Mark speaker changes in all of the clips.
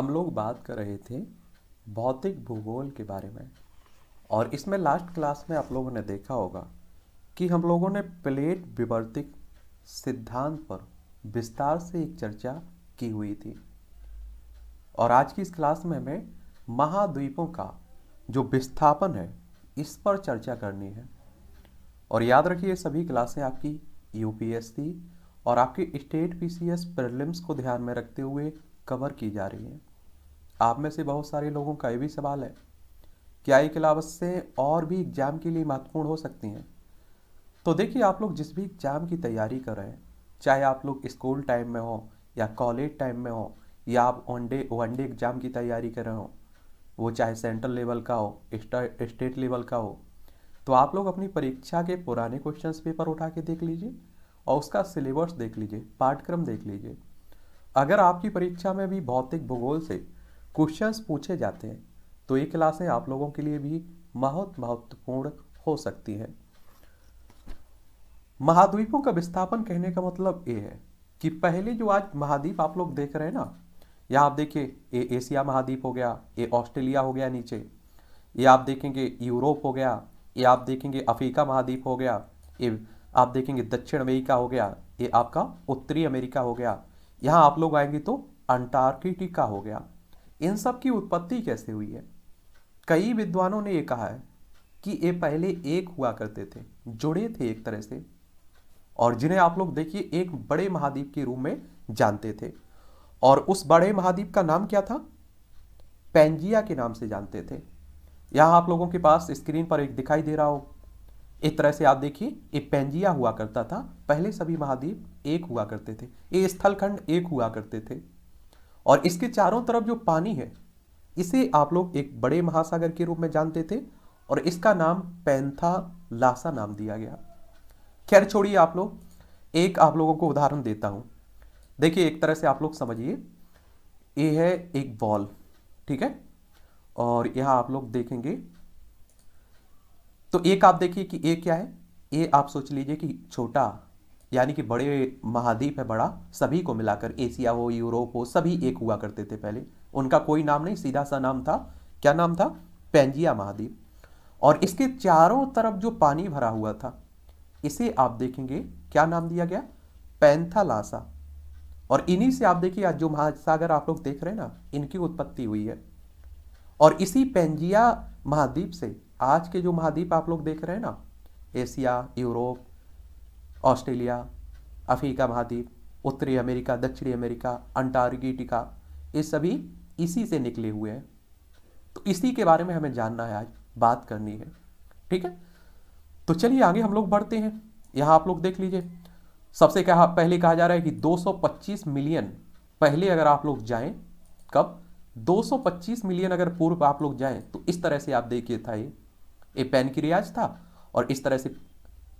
Speaker 1: हम लोग बात कर रहे थे भौतिक भूगोल के बारे में और इसमें लास्ट क्लास में आप लोगों ने देखा होगा कि हम लोगों ने प्लेट विवर्तिक सिद्धांत पर विस्तार से एक चर्चा की हुई थी और आज की इस क्लास में हमें महाद्वीपों का जो विस्थापन है इस पर चर्चा करनी है और याद रखिए सभी क्लासें आपकी यूपीएससी और आपकी स्टेट पीसीएस प्रीलिम्स को ध्यान में रखते हुए कवर की जा रही हैं आप में से बहुत सारे लोगों का ये भी सवाल है क्या ये क्लावसें और भी एग्ज़ाम के लिए महत्वपूर्ण हो सकती हैं तो देखिए आप लोग जिस भी एग्ज़ाम की तैयारी कर रहे हैं चाहे आप लोग स्कूल टाइम में हो या कॉलेज टाइम में हो या आप one day one day exam की तैयारी कर रहे हो वो चाहे सेंट्रल लेवल का हो स्टेट लेवल का हो तो आप लोग अपनी परीक्षा के पुराने क्वेश्चन पेपर उठा के देख लीजिए और उसका सिलेबस देख लीजिए पाठ्यक्रम देख लीजिए अगर आपकी परीक्षा में भी भौतिक भूगोल से क्वेश्चंस पूछे जाते हैं तो ये क्लासें आप लोगों के लिए भी बहुत महत्वपूर्ण हो सकती है महाद्वीपों का विस्थापन कहने का मतलब ये है कि पहले जो आज महाद्वीप आप लोग देख रहे हैं ना या आप देखिए ये एशिया महाद्वीप हो गया ये ऑस्ट्रेलिया हो गया नीचे ये आप देखेंगे यूरोप हो गया ये आप देखेंगे अफ्रीका महाद्वीप हो गया ये आप देखेंगे दक्षिण अमेरिका हो गया ये आपका उत्तरी अमेरिका हो गया यहाँ आप लोग आएंगे तो अंटार्कटिका हो गया इन सब की उत्पत्ति कैसे हुई है कई विद्वानों ने ये कहा है कि ये पहले एक हुआ करते थे जुड़े थे एक तरह से और जिन्हें आप लोग देखिए एक बड़े महाद्वीप के रूप में जानते थे और उस बड़े महाद्वीप का नाम क्या था पेंजिया के नाम से जानते थे यहाँ आप लोगों के पास स्क्रीन पर एक दिखाई दे रहा हो एक तरह से आप देखिए ये पेंजिया हुआ करता था पहले सभी महाद्वीप एक हुआ करते थे ये स्थलखंड एक हुआ करते थे और इसके चारों तरफ जो पानी है इसे आप लोग एक बड़े महासागर के रूप में जानते थे और इसका नाम पैंथा लासा नाम दिया गया खैर छोड़िए आप लोग एक आप लोगों को उदाहरण देता हूं देखिए एक तरह से आप लोग समझिए ये है एक बॉल ठीक है और यह आप लोग देखेंगे तो एक आप देखिए कि ये क्या है ये आप सोच लीजिए कि छोटा यानी कि बड़े महाद्वीप है बड़ा सभी को मिलाकर एशिया हो यूरोप हो सभी एक हुआ करते थे पहले उनका कोई नाम नहीं सीधा सा नाम था क्या नाम था पेंजिया महाद्वीप और इसके चारों तरफ जो पानी भरा हुआ था इसे आप देखेंगे क्या नाम दिया गया पैंथालासा और इन्हीं से आप देखिए आज जो महासागर आप लोग देख रहे हैं ना इनकी उत्पत्ति हुई है और इसी पेंजिया महाद्वीप से आज के जो महाद्वीप आप लोग देख रहे हैं ना एशिया यूरोप ऑस्ट्रेलिया अफ्रीका महाद्वीप उत्तरी अमेरिका दक्षिणी अमेरिका अंटार्कटिका ये सभी इसी से निकले हुए हैं तो इसी के बारे में हमें जानना है आज बात करनी है ठीक है तो चलिए आगे हम लोग बढ़ते हैं यहाँ आप लोग देख लीजिए सबसे कहा पहले कहा जा रहा है कि 225 मिलियन पहले अगर आप लोग जाएं कब 225 मिलियन अगर पूर्व आप लोग जाएं तो इस तरह से आप देखिए था ये ये पेनक्रियाज था और इस तरह से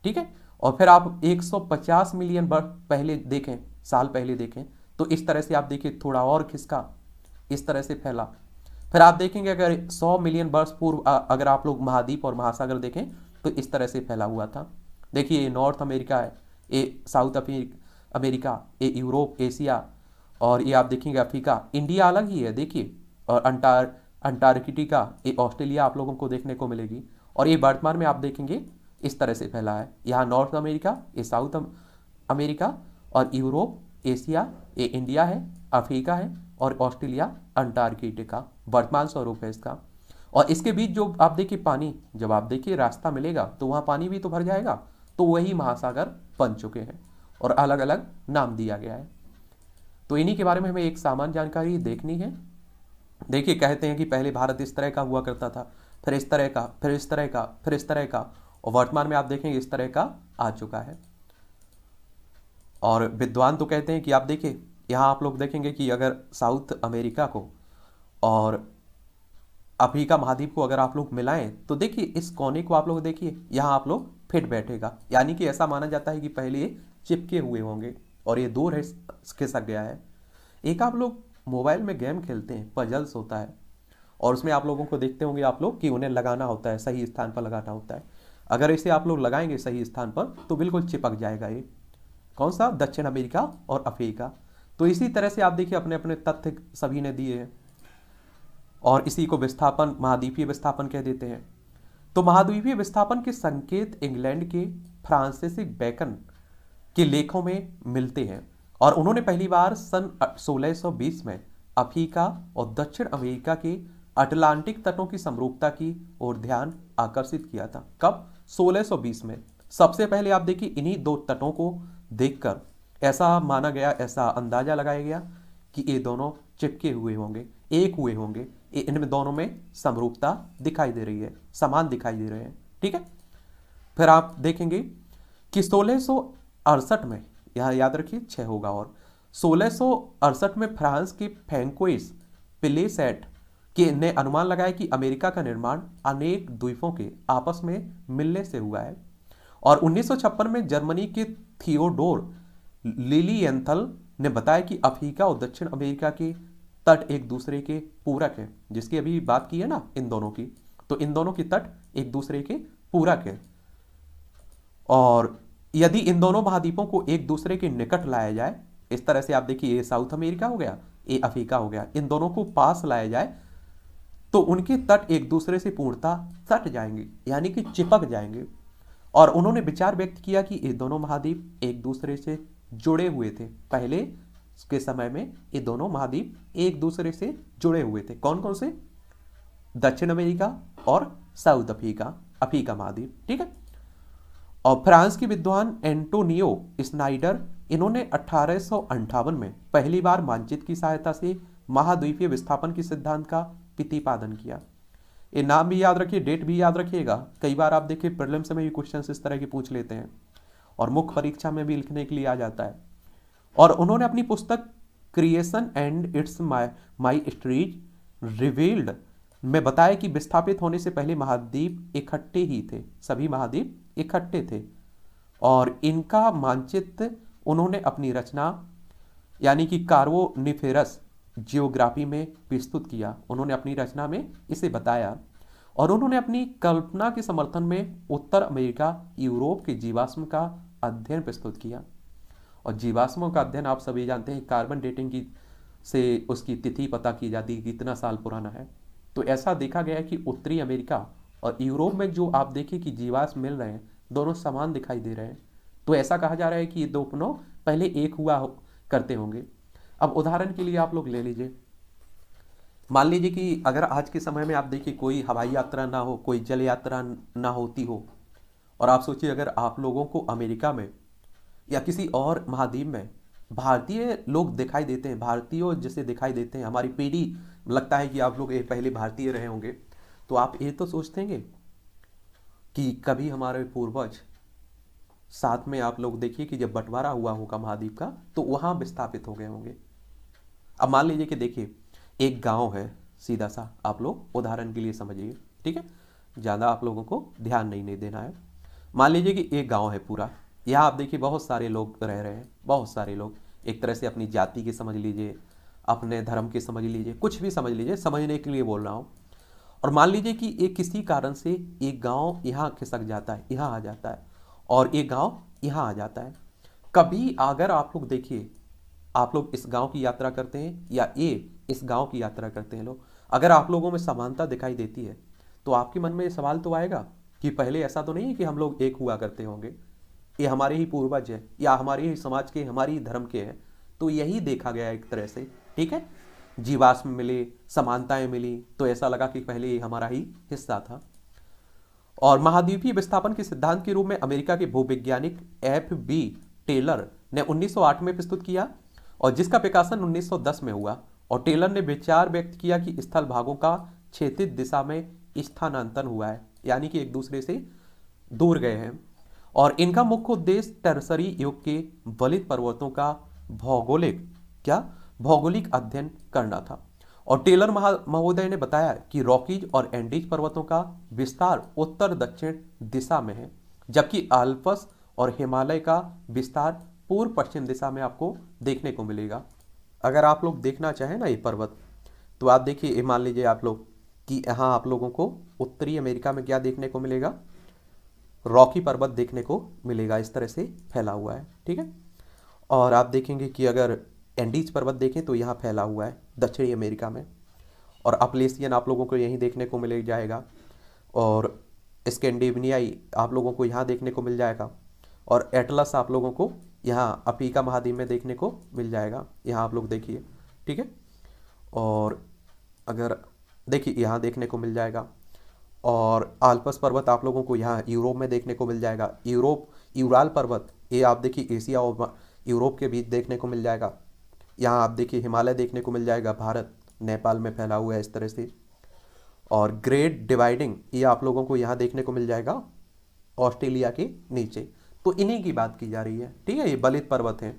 Speaker 1: ठीक है और फिर आप 150 मिलियन वर्ष पहले देखें साल पहले देखें तो इस तरह से आप देखिए थोड़ा और खिसका इस तरह से फैला फिर आप देखेंगे अगर 100 मिलियन वर्ष पूर्व अगर आप लोग महाद्वीप और महासागर देखें तो इस तरह से फैला हुआ था देखिए ये नॉर्थ अमेरिका है ये साउथ अमेरिका ये यूरोप एशिया और ये आप देखेंगे अफ्रीका इंडिया अलग ही है देखिए और अंटार अंटार्कटिका ये ऑस्ट्रेलिया आप लोगों को देखने को मिलेगी और ये वर्तमान में आप देखेंगे इस तरह से फैला है यहाँ नॉर्थ अमेरिका ये साउथ अमेरिका और यूरोप एशिया ये इंडिया है अफ्रीका है और ऑस्ट्रेलिया अंटार्कटिका वर्तमान स्वरूप है इसका और इसके बीच जो आप देखिए पानी जब आप देखिए रास्ता मिलेगा तो वहाँ पानी भी तो भर जाएगा तो वही महासागर बन चुके हैं और अलग अलग नाम दिया गया है तो इन्हीं के बारे में हमें एक सामान्य जानकारी देखनी है देखिए कहते हैं कि पहले भारत इस तरह का हुआ करता था फिर इस तरह का फिर इस तरह का फिर इस तरह का और वर्तमान में आप देखेंगे इस तरह का आ चुका है और विद्वान तो कहते हैं कि आप देखिए यहाँ आप लोग देखेंगे कि अगर साउथ अमेरिका को और अफ्रीका महाद्वीप को अगर आप लोग मिलाएं तो देखिए इस कोने को आप लोग देखिए यहाँ आप लोग फिट बैठेगा यानी कि ऐसा माना जाता है कि पहले ये चिपके हुए होंगे और ये दूर रह खिसक गया है एक आप लोग मोबाइल में गेम खेलते हैं पजल्स होता है और उसमें आप लोगों को देखते होंगे आप लोग कि उन्हें लगाना होता है सही स्थान पर लगाना होता है अगर इसे आप लोग लगाएंगे सही स्थान पर तो बिल्कुल चिपक जाएगा ये कौन सा दक्षिण अमेरिका और अफ्रीका तो इसी तरह से आप देखिए अपने अपने तथ्य सभी ने दिए हैं और इसी को विस्थापन महाद्वीपीय विस्थापन कह देते हैं तो महाद्वीपीय विस्थापन के संकेत इंग्लैंड के फ्रांसिसिक बैकन के लेखों में मिलते हैं और उन्होंने पहली बार सन 1620 में अफ्रीका और दक्षिण अमेरिका के अटलांटिक तटों की समरूपता की ओर ध्यान आकर्षित किया था कब 1620 में सबसे पहले आप देखिए इन्हीं दो तटों को देखकर ऐसा माना गया ऐसा अंदाजा लगाया गया कि ये दोनों चिपके हुए होंगे एक हुए होंगे इनमें दोनों में समरूपता दिखाई दे रही है समान दिखाई दे रहे हैं ठीक है फिर आप देखेंगे कि सोलह में यहाँ याद रखिए छः होगा और सोलह में फ्रांस के फैंकोइस पिलेसेट कि ने अनुमान लगाया कि अमेरिका का निर्माण अनेक द्वीपों के आपस में मिलने से हुआ है और उन्नीस में जर्मनी के थियोडोर लिलियंथल ने बताया कि अफ्रीका और दक्षिण अमेरिका के तट एक दूसरे के पूरक हैं जिसकी अभी बात की है ना इन दोनों की तो इन दोनों के तट एक दूसरे के पूरक हैं और यदि इन दोनों महाद्वीपों को एक दूसरे के निकट लाया जाए इस तरह से आप देखिए ये साउथ अमेरिका हो गया ये अफ्रीका हो गया इन दोनों को पास लाया जाए तो उनके तट एक दूसरे से पूर्णता सट जाएंगे यानी कि चिपक जाएंगे और उन्होंने विचार व्यक्त किया कि ये दोनों महाद्वीप एक दूसरे से जुड़े हुए थे पहले के समय में ये दोनों महाद्वीप एक दूसरे से जुड़े हुए थे कौन कौन से दक्षिण अमेरिका और साउथ अफ्रीका अफ्रीका महाद्वीप ठीक है और फ्रांस के विद्वान एंटोनियो स्नाइडर इन्होंने अठारह में पहली बार मानचित्र की सहायता से महाद्वीपीय विस्थापन के सिद्धांत का प्रतिपादन किया ये नाम भी याद रखिए डेट भी याद रखिएगा कई बार आप देखिए प्रिलिम्स समय भी क्वेश्चन इस तरह के पूछ लेते हैं और मुख्य परीक्षा में भी लिखने के लिए आ जाता है और उन्होंने अपनी पुस्तक creation and its my mysteries revealed में बताया कि विस्थापित होने से पहले महाद्वीप इकट्ठे ही थे सभी महाद्वीप इकट्ठे थे और इनका मानचित्र उन्होंने अपनी रचना यानी कि कार्वोनिफेरस जियोग्राफी में प्रस्तुत किया उन्होंने अपनी रचना में इसे बताया और उन्होंने अपनी कल्पना के समर्थन में उत्तर अमेरिका यूरोप के जीवाश्म का अध्ययन प्रस्तुत किया और जीवाश्मों का अध्ययन आप सभी जानते हैं कार्बन डेटिंग की से उसकी तिथि पता की जाती है कि कितना साल पुराना है तो ऐसा देखा गया कि उत्तरी अमेरिका और यूरोप में जो आप देखिए कि जीवाश्म मिल रहे हैं दोनों समान दिखाई दे रहे हैं तो ऐसा कहा जा रहा है कि ये दोनों पहले एक हुआ करते होंगे अब उदाहरण के लिए आप लोग ले लीजिए मान लीजिए कि अगर आज के समय में आप देखिए कोई हवाई यात्रा ना हो कोई जल यात्रा ना होती हो और आप सोचिए अगर आप लोगों को अमेरिका में या किसी और महाद्वीप में भारतीय लोग दिखाई देते हैं भारतीयों जैसे दिखाई देते हैं हमारी पीढ़ी लगता है कि आप लोग ये पहले भारतीय रहे होंगे तो आप ये तो सोचते हैं कि कभी हमारे पूर्वज साथ में आप लोग देखिए कि जब बंटवारा हुआ होगा महाद्वीप का तो वहाँ विस्थापित हो गए होंगे अब मान लीजिए कि देखिए एक गांव है सीधा सा आप लोग उदाहरण के लिए समझिए ठीक है ज़्यादा आप लोगों को ध्यान नहीं, नहीं देना है मान लीजिए कि एक गांव है पूरा यहाँ आप देखिए बहुत सारे लोग रह रहे हैं बहुत सारे लोग एक तरह से अपनी जाति की समझ लीजिए अपने धर्म की समझ लीजिए कुछ भी समझ लीजिए समझने के लिए बोल रहा हूँ और मान लीजिए कि एक किसी कारण से एक गांव यहाँ खिसक जाता है यहाँ आ जाता है और एक गांव यहाँ आ जाता है कभी अगर आप लोग देखिए आप लोग इस गांव की यात्रा करते हैं या ए इस गांव की यात्रा करते हैं लोग अगर आप लोगों में समानता दिखाई देती है तो आपके मन में ये सवाल तो आएगा कि पहले ऐसा तो नहीं है कि हम लोग एक हुआ करते होंगे ये हमारे ही पूर्वज हैं या हमारे ही समाज के हमारे ही धर्म के हैं तो यही देखा गया एक तरह से ठीक है जीवाश्म मिले समानताएं मिली तो ऐसा लगा कि पहले ये हमारा ही हिस्सा था और महाद्वीपीय विस्थापन के सिद्धांत के रूप में अमेरिका के भूवैज्ञानिक एफ बी टेलर ने 1908 में प्रस्तुत किया और जिसका प्रकाशन 1910 में हुआ और टेलर ने विचार व्यक्त किया कि स्थल भागों का क्षेत्रित दिशा में स्थानांतरण हुआ है यानी कि एक दूसरे से दूर गए हैं और इनका मुख्य उद्देश्य टर्सरी युग के बलित पर्वतों का भौगोलिक क्या भौगोलिक अध्ययन करना था और टेलर महोदय ने बताया कि रॉकीज और एंडीज पर्वतों का विस्तार उत्तर दक्षिण दिशा में है जबकि आल्पस और हिमालय का विस्तार पूर्व पश्चिम दिशा में आपको देखने को मिलेगा अगर आप लोग देखना चाहें ना ये पर्वत तो आप देखिए ये मान लीजिए आप लोग कि यहाँ आप लोगों को उत्तरी अमेरिका में क्या देखने को मिलेगा रॉकी पर्वत देखने को मिलेगा इस तरह से फैला हुआ है ठीक है और आप देखेंगे कि अगर एंडीज पर्वत देखें तो यहाँ फैला हुआ है दक्षिणी अमेरिका में और अपलेसियन आप लोगों को यहीं देखने को मिल जाएगा और स्कैंडिनेवियाई आप लोगों को यहाँ देखने को मिल जाएगा और एटलस आप लोगों को यहाँ अफ्रीका महाद्वीप में देखने को मिल जाएगा यहाँ आप लोग देखिए ठीक है और अगर देखिए यहाँ देखने को मिल जाएगा और आल्पस पर्वत आप लोगों को यहाँ यूरोप में देखने को मिल जाएगा यूरोप यूराल पर्वत ये आप देखिए एशिया और यूरोप के बीच देखने को मिल जाएगा यहाँ आप देखिए हिमालय देखने को मिल जाएगा भारत नेपाल में फैला हुआ है इस तरह से और ग्रेट डिवाइडिंग ये आप लोगों को यहाँ देखने को मिल जाएगा ऑस्ट्रेलिया के नीचे तो इन्हीं की बात की जा रही है ठीक है ये बलित पर्वत है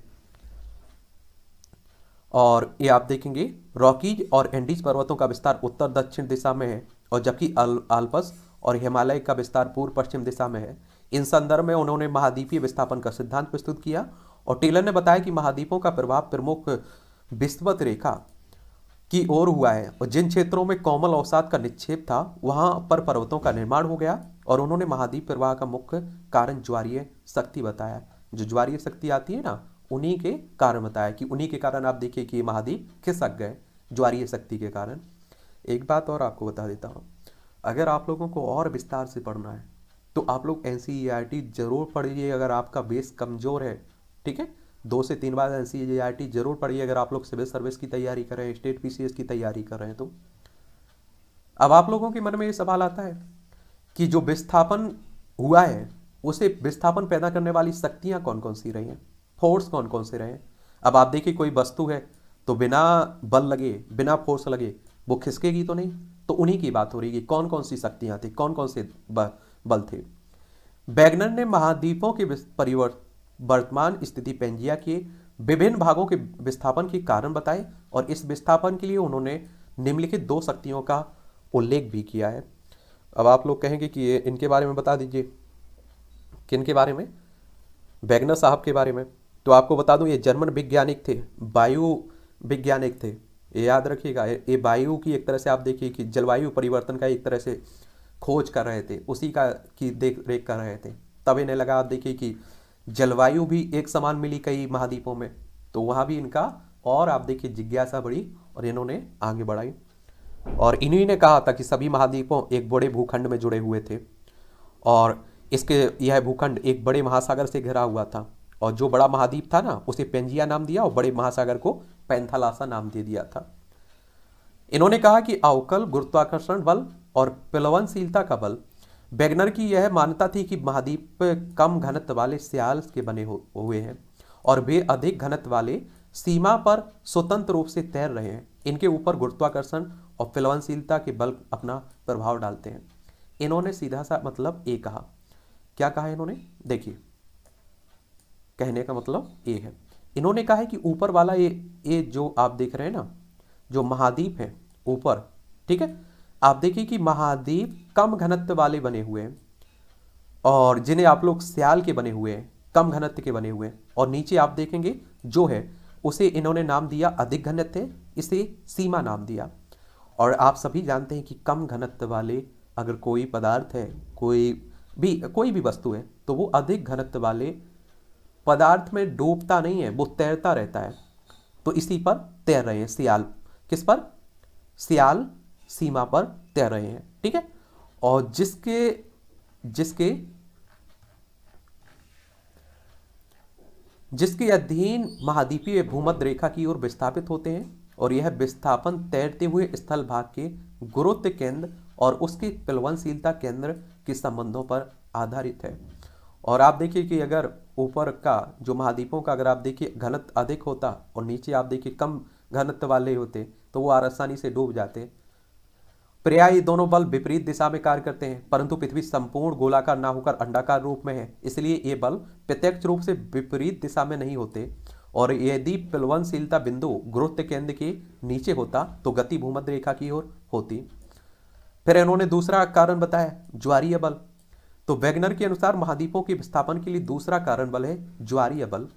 Speaker 1: और ये आप देखेंगे रॉकीज और एंडीज पर्वतों का विस्तार उत्तर दक्षिण दिशा में है और जबकि आल्पस और हिमालय का विस्तार पूर्व पश्चिम दिशा में है इन संदर्भ में उन्होंने महाद्वीपीय विस्थापन का सिद्धांत प्रस्तुत किया और टेलर ने बताया कि महाद्वीपों का प्रभाव प्रमुख विस्तृत रेखा की ओर हुआ है और जिन क्षेत्रों में कोमल अवसाद का निक्षेप था वहां पर पर्वतों का निर्माण हो गया और उन्होंने महाद्वीप प्रवाह का मुख्य कारण ज्वारीय शक्ति बताया जो ज्वारीय शक्ति आती है ना उन्हीं के कारण बताया कि उन्हीं के कारण आप देखिए कि ये महाद्वीप खिसक गए ज्वारीय शक्ति के कारण एक बात और आपको बता देता हूँ अगर आप लोगों को और विस्तार से पढ़ना है तो आप लोग एन e ज़रूर पढ़िए अगर आपका बेस कमज़ोर है ठीक है दो से तीन बार एन e ज़रूर पढ़िए अगर आप लोग सिविल सर्विस की तैयारी कर रहे हैं स्टेट पी की तैयारी कर रहे हैं तो अब आप लोगों के मन में ये सवाल आता है कि जो विस्थापन हुआ है उसे विस्थापन पैदा करने वाली शक्तियां कौन कौन सी रही हैं फोर्स कौन कौन से रहे हैं अब आप देखिए कोई वस्तु है तो बिना बल लगे बिना फोर्स लगे वो खिसकेगी तो नहीं तो उन्हीं की बात हो रही है कौन कौन सी शक्तियां थी कौन कौन से बल थे बैगनर ने महाद्वीपों के परिवर्त वर्तमान स्थिति पेंजिया के विभिन्न भागों के विस्थापन के कारण बताए और इस विस्थापन के लिए उन्होंने निम्नलिखित दो शक्तियों का उल्लेख भी किया है अब आप लोग कहेंगे कि ये इनके बारे में बता दीजिए किन के बारे में वैगनर साहब के बारे में तो आपको बता दूं ये जर्मन वैज्ञानिक थे वायु वैज्ञानिक थे ये याद रखिएगा ये वायु की एक तरह से आप देखिए कि जलवायु परिवर्तन का एक तरह से खोज कर रहे थे उसी का की देख रेख कर रहे थे तब इन्हें लगा आप देखिए कि जलवायु भी एक समान मिली कई महाद्वीपों में तो वहाँ भी इनका और आप देखिए जिज्ञासा बढ़ी और इन्होंने आगे बढ़ाई और इन्हीं ने कहा था कि सभी महाद्वीपों एक बड़े भूखंड में जुड़े हुए थे और इसके यह भूखंड एक बड़े महासागर से घिरा हुआ था और जो बड़ा महाद्वीप था ना उसे पेंजिया नाम दिया और बड़े महासागर को पैंथालासा नाम दे दिया था इन्होंने कहा कि अवकल गुरुत्वाकर्षण बल और पिलवनशीलता का बल बेगनर की यह मान्यता थी कि महाद्वीप कम घनत्व वाले सियाल के बने हुए हैं और वे अधिक घनत्व वाले सीमा पर स्वतंत्र रूप से तैर रहे हैं इनके ऊपर गुरुत्वाकर्षण और फिलवनशीलता के बल अपना प्रभाव डालते हैं इन्होंने सीधा सा मतलब ए कहा क्या कहा इन्होंने देखिए कहने का मतलब ए है इन्होंने कहा है कि ऊपर वाला ये ये जो आप देख रहे हैं ना जो महाद्वीप है ऊपर ठीक है आप देखिए कि महाद्वीप कम घनत्व वाले बने हुए हैं और जिन्हें आप लोग सियाल के बने हुए हैं कम घनत्व के बने हुए हैं और नीचे आप देखेंगे जो है उसे इन्होंने नाम दिया अधिक घनत्व इसे सीमा नाम दिया और आप सभी जानते हैं कि कम घनत्व वाले अगर कोई पदार्थ है कोई भी कोई भी वस्तु है तो वो अधिक घनत्व वाले पदार्थ में डूबता नहीं है वो तैरता रहता है तो इसी पर तैर रहे हैं सियाल किस पर सियाल सीमा पर तैर रहे हैं ठीक है और जिसके जिसके जिसके अधीन महाद्वीपीय भूमध्य रेखा की ओर विस्थापित होते हैं और यह विस्थापन तैरते हुए स्थल भाग के गुरुत्व केंद्र और उसकी पिलवनशीलता केंद्र के संबंधों पर आधारित है और आप देखिए कि अगर ऊपर का जो महाद्वीपों का अगर आप देखिए घनत्व अधिक होता और नीचे आप देखिए कम घनत्व वाले होते तो वो आसानी से डूब जाते पर्याय दोनों बल विपरीत दिशा में कार्य करते हैं परंतु पृथ्वी संपूर्ण गोलाकार ना होकर अंडाकार रूप में है इसलिए ये बल प्रत्यक्ष रूप से विपरीत दिशा में नहीं होते और यदि प्रलवनशीलता बिंदु गुरुत्व केंद्र के नीचे होता तो गति भूमध्य रेखा की ओर होती फिर इन्होंने दूसरा कारण बताया ज्वारीय बल तो वेगनर के अनुसार महाद्वीपों के विस्थापन के लिए दूसरा कारण बल है ज्वारीय बल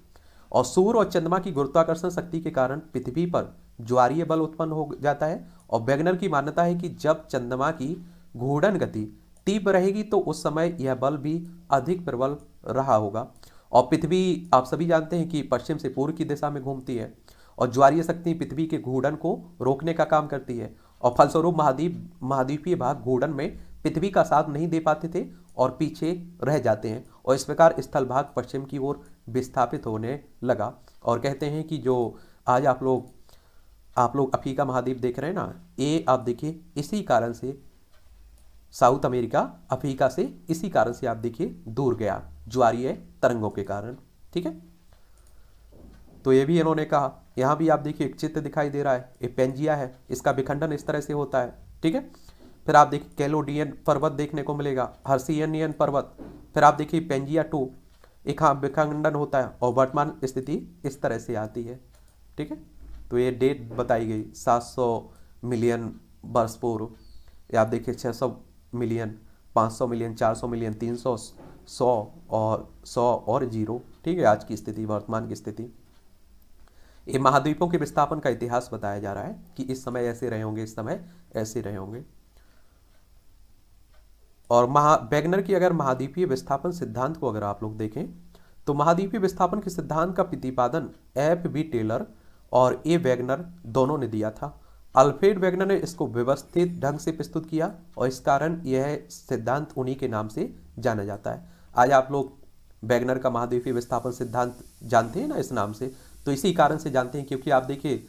Speaker 1: और सूर्य और चंद्रमा की गुरुत्वाकर्षण शक्ति के कारण पृथ्वी पर ज्वारीय बल उत्पन्न हो जाता है और वैगनर की मान्यता है कि जब चंद्रमा की घूर्णन गति तीव्र रहेगी तो उस समय यह बल भी अधिक प्रबल रहा होगा और पृथ्वी आप सभी जानते हैं कि पश्चिम से पूर्व की दिशा में घूमती है और ज्वारीय शक्ति पृथ्वी के घूर्णन को रोकने का काम करती है और फलस्वरूप महाद्वीप महाद्वीपीय भाग घूर्णन में पृथ्वी का साथ नहीं दे पाते थे और पीछे रह जाते हैं और इस प्रकार स्थल भाग पश्चिम की ओर विस्थापित होने लगा और कहते हैं कि जो आज आप लोग आप लोग अफ्रीका महाद्वीप देख रहे हैं ना ये आप देखिए इसी कारण से साउथ अमेरिका अफ्रीका से इसी कारण से आप देखिए दूर गया जो आ रही है तरंगों के कारण ठीक है तो ये भी इन्होंने कहा यहाँ भी आप देखिए एक चित्र दिखाई दे रहा है ये पेंजिया है इसका विखंडन इस तरह से होता है ठीक है फिर आप देखिए कैलोडियन पर्वत देखने को मिलेगा हर्सियनियन पर्वत फिर आप देखिए पेंजिया टू एक हाँ, विखंडन होता है और वर्तमान स्थिति इस तरह से आती है ठीक है तो ये डेट बताई गई 700 मिलियन वर्ष पूर्व आप देखिए 600 मिलियन 500 मिलियन 400 मिलियन 300 सौ और सौ और जीरो ठीक है आज की स्थिति वर्तमान की स्थिति ये महाद्वीपों के विस्थापन का इतिहास बताया जा रहा है कि इस समय ऐसे रहे होंगे इस समय ऐसे रहे होंगे और महा बैगनर की अगर महाद्वीपीय विस्थापन सिद्धांत को अगर आप लोग देखें तो महाद्वीपीय विस्थापन के सिद्धांत का प्रतिपादन एफ बी टेलर और ए वैगनर दोनों ने दिया था अल्फ्रेड वैगनर ने इसको व्यवस्थित ढंग से प्रस्तुत किया और इस कारण यह सिद्धांत उन्हीं के नाम से जाना जाता है आज आप लोग बैगनर का महाद्वीपीय विस्थापन सिद्धांत जानते हैं ना इस नाम से तो इसी कारण से जानते हैं क्योंकि आप देखिए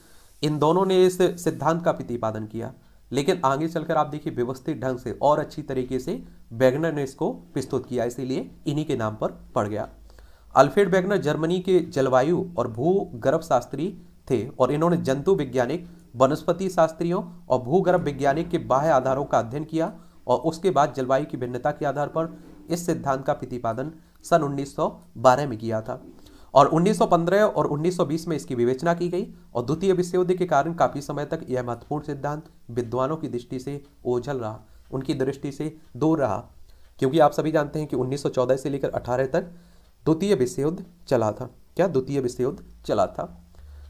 Speaker 1: इन दोनों ने इस सिद्धांत का प्रतिपादन किया लेकिन आगे चलकर आप देखिए व्यवस्थित ढंग से और अच्छी तरीके से बैगनर ने इसको प्रस्तुत किया इसीलिए इन्हीं के नाम पर पड़ गया अल्फ्रेड बैगनर जर्मनी के जलवायु और भूगर्भ शास्त्री थे और इन्होंने जंतु वैज्ञानिक वनस्पति शास्त्रियों और भूगर्भ वैज्ञानिक के बाह्य आधारों का अध्ययन किया और उसके बाद जलवायु की भिन्नता के आधार पर इस सिद्धांत का प्रतिपादन सन 1912 में किया था और 1915 और 1920 में इसकी विवेचना की गई और द्वितीय विश्व युद्ध के कारण काफी समय तक यह महत्वपूर्ण सिद्धांत विद्वानों की दृष्टि से ओझल रहा उनकी दृष्टि से दूर रहा क्योंकि आप सभी जानते हैं कि 1914 से लेकर 18 तक द्वितीय विश्व युद्ध चला था क्या द्वितीय विश्व युद्ध चला था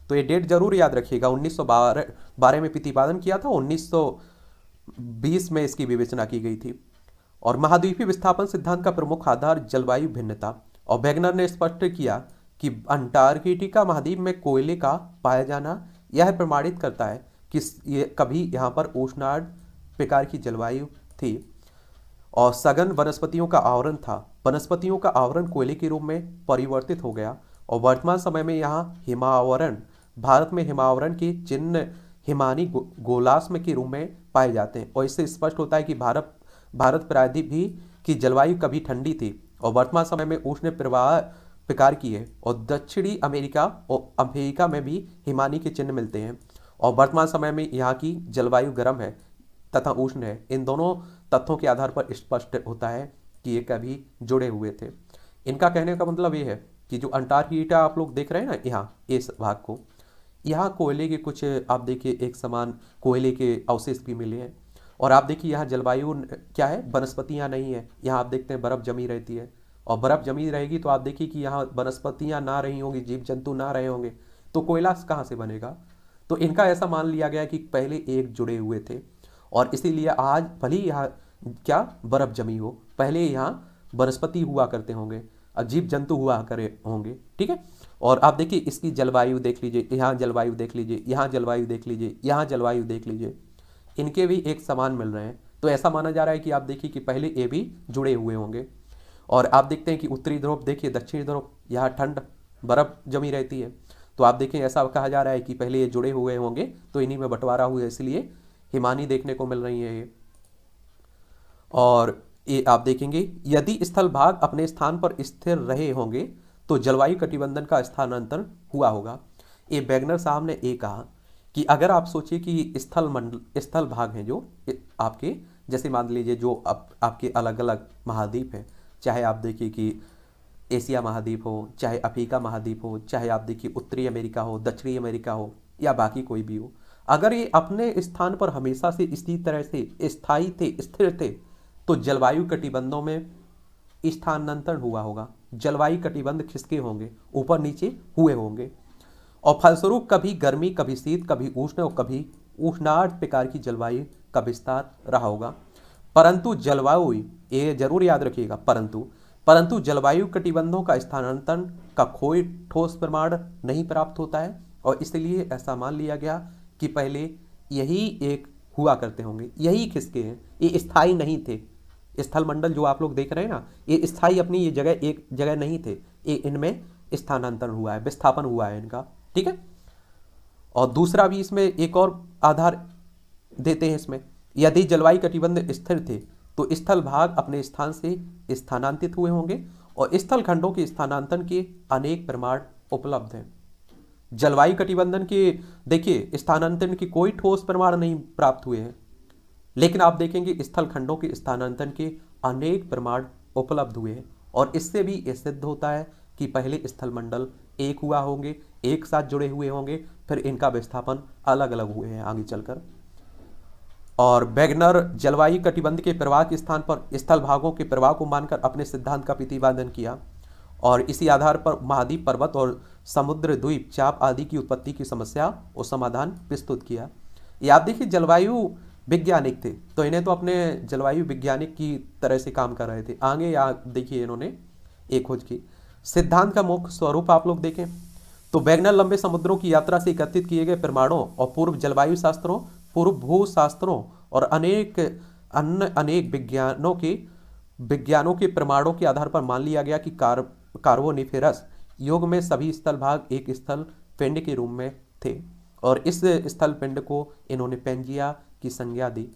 Speaker 1: तो ये डेट जरूर याद रखिएगा उन्नीस बारह में प्रतिपादन किया था 1920 में इसकी विवेचना की गई थी और महाद्वीपीय विस्थापन सिद्धांत का प्रमुख आधार जलवायु भिन्नता और बैगनर ने स्पष्ट किया कि अंटार्कटिका महाद्वीप में कोयले का पाया जाना यह प्रमाणित करता है कि ये कभी यहाँ पर उष्णार्ड प्रकार की जलवायु थी और सघन वनस्पतियों का आवरण था वनस्पतियों का आवरण कोयले के रूप में परिवर्तित हो गया और वर्तमान समय में यहाँ हिमावरण भारत में हिमावरण के चिन्ह हिमानी गो, गोलास्म के रूप में पाए जाते हैं और इससे स्पष्ट होता है कि भारत भारत प्रायद्वीप भी की जलवायु कभी ठंडी थी और वर्तमान समय में उष्ण प्रवाह प्रकार की है और दक्षिणी अमेरिका और अमेरिका में भी हिमानी के चिन्ह मिलते हैं और वर्तमान समय में यहाँ की जलवायु गर्म है तथा उष्ण है इन दोनों तथ्यों के आधार पर स्पष्ट होता है कि ये कभी जुड़े हुए थे इनका कहने का मतलब ये है कि जो अंटार्कटिका आप लोग देख रहे हैं ना यहाँ इस भाग को यहाँ कोयले के कुछ आप देखिए एक समान कोयले के अवशेष भी मिले हैं और आप देखिए यहाँ जलवायु क्या है वनस्पतियाँ नहीं है यहाँ आप देखते हैं बर्फ़ जमी रहती है और बर्फ़ जमी रहेगी तो आप देखिए कि यहाँ वनस्पतियाँ ना रही होंगी जीव जंतु ना रहे होंगे तो कोयला कहाँ से बनेगा तो इनका ऐसा मान लिया गया कि पहले एक जुड़े हुए थे और इसीलिए आज भली यहाँ क्या बर्फ़ जमी हो पहले यहाँ वनस्पति हुआ करते होंगे जीव जंतु हुआ करे होंगे ठीक है और आप देखिए इसकी जलवायु देख लीजिए यहाँ जलवायु देख लीजिए यहाँ जलवायु देख लीजिए यहाँ जलवायु देख लीजिए इनके भी एक समान मिल रहे हैं तो ऐसा माना जा रहा है कि आप देखिए कि पहले ए भी जुड़े हुए होंगे और आप देखते हैं कि उत्तरी ध्रुव देखिए दक्षिण ध्रुव यहाँ ठंड बर्फ जमी रहती है तो आप देखें ऐसा कहा जा रहा है कि पहले ये जुड़े हुए होंगे तो इन्हीं में बंटवारा हुआ है इसलिए हिमानी देखने को मिल रही है ये और ये आप देखेंगे यदि स्थल भाग अपने स्थान पर स्थिर रहे होंगे तो जलवायु कटिबंधन का स्थानांतरण हुआ होगा ये बैगनर साहब ने ये कहा कि अगर आप सोचिए कि स्थल मंडल स्थल भाग हैं जो आपके जैसे मान लीजिए जो आप, आपके अलग अलग महाद्वीप हैं चाहे आप देखिए कि एशिया महाद्वीप हो चाहे अफ्रीका महाद्वीप हो चाहे आप देखिए उत्तरी अमेरिका हो दक्षिणी अमेरिका हो या बाकी कोई भी हो अगर ये अपने स्थान पर हमेशा से इसी तरह से स्थायी थे स्थिर थे तो जलवायु कटिबंधों में स्थानांतरण हुआ होगा जलवायु कटिबंध खिसके होंगे ऊपर नीचे हुए होंगे और फलस्वरूप कभी गर्मी कभी शीत कभी उष्ण और कभी उष्णार्थ प्रकार की जलवायु का विस्तार रहा होगा परंतु जलवायु ये जरूर याद रखिएगा परंतु परंतु जलवायु कटिबंधों का स्थानांतरण का कोई ठोस प्रमाण नहीं प्राप्त होता है और इसलिए ऐसा मान लिया गया कि पहले यही एक हुआ करते होंगे यही खिसके हैं ये स्थायी नहीं थे स्थलमंडल जो आप लोग देख रहे हैं ना ये स्थायी अपनी ये जगह एक जगह नहीं थे ये इनमें स्थानांतरण हुआ है विस्थापन हुआ है इनका ठीक है और दूसरा भी इसमें एक और आधार देते हैं इसमें यदि जलवायु कटिबंध स्थिर थे तो स्थल भाग अपने स्थान से स्थानांतरित हुए होंगे और स्थल खंडों के स्थानांतरण के अनेक प्रमाण उपलब्ध हैं जलवायु कटिबंधन के देखिए स्थानांतरण के कोई ठोस प्रमाण नहीं प्राप्त हुए हैं लेकिन आप देखेंगे स्थल खंडों के स्थानांतरण के अनेक प्रमाण उपलब्ध हुए हैं और इससे भी यह सिद्ध होता है कि पहले मंडल एक हुआ होंगे एक साथ जुड़े हुए होंगे फिर इनका विस्थापन अलग अलग हुए हैं आगे चलकर और बैगनर जलवायु कटिबंध के प्रवाह के स्थान पर स्थल भागों के प्रवाह को मानकर अपने सिद्धांत का प्रतिपादन किया और इसी आधार पर महाद्वीप पर्वत और समुद्र द्वीप चाप आदि की उत्पत्ति की समस्या और समाधान प्रस्तुत किया याद देखिए जलवायु वैज्ञानिक थे तो इन्हें तो अपने जलवायु वैज्ञानिक की तरह से काम कर रहे थे आगे या देखिए इन्होंने एक खोज की सिद्धांत का मुख्य स्वरूप आप लोग देखें तो वैगनर लंबे समुद्रों की यात्रा से एकत्रित किए गए प्रमाणों और पूर्व जलवायु शास्त्रों पूर्व भूशास्त्रों और अनेक अन्य अनेक विज्ञानों के विज्ञानों के प्रमाणों के आधार पर मान लिया गया कि कार कार्बोनिफेरस योग में सभी स्थल भाग एक स्थल पिंड के रूप में थे और इस स्थल पिंड को इन्होंने पेंजिया की संज्ञा दी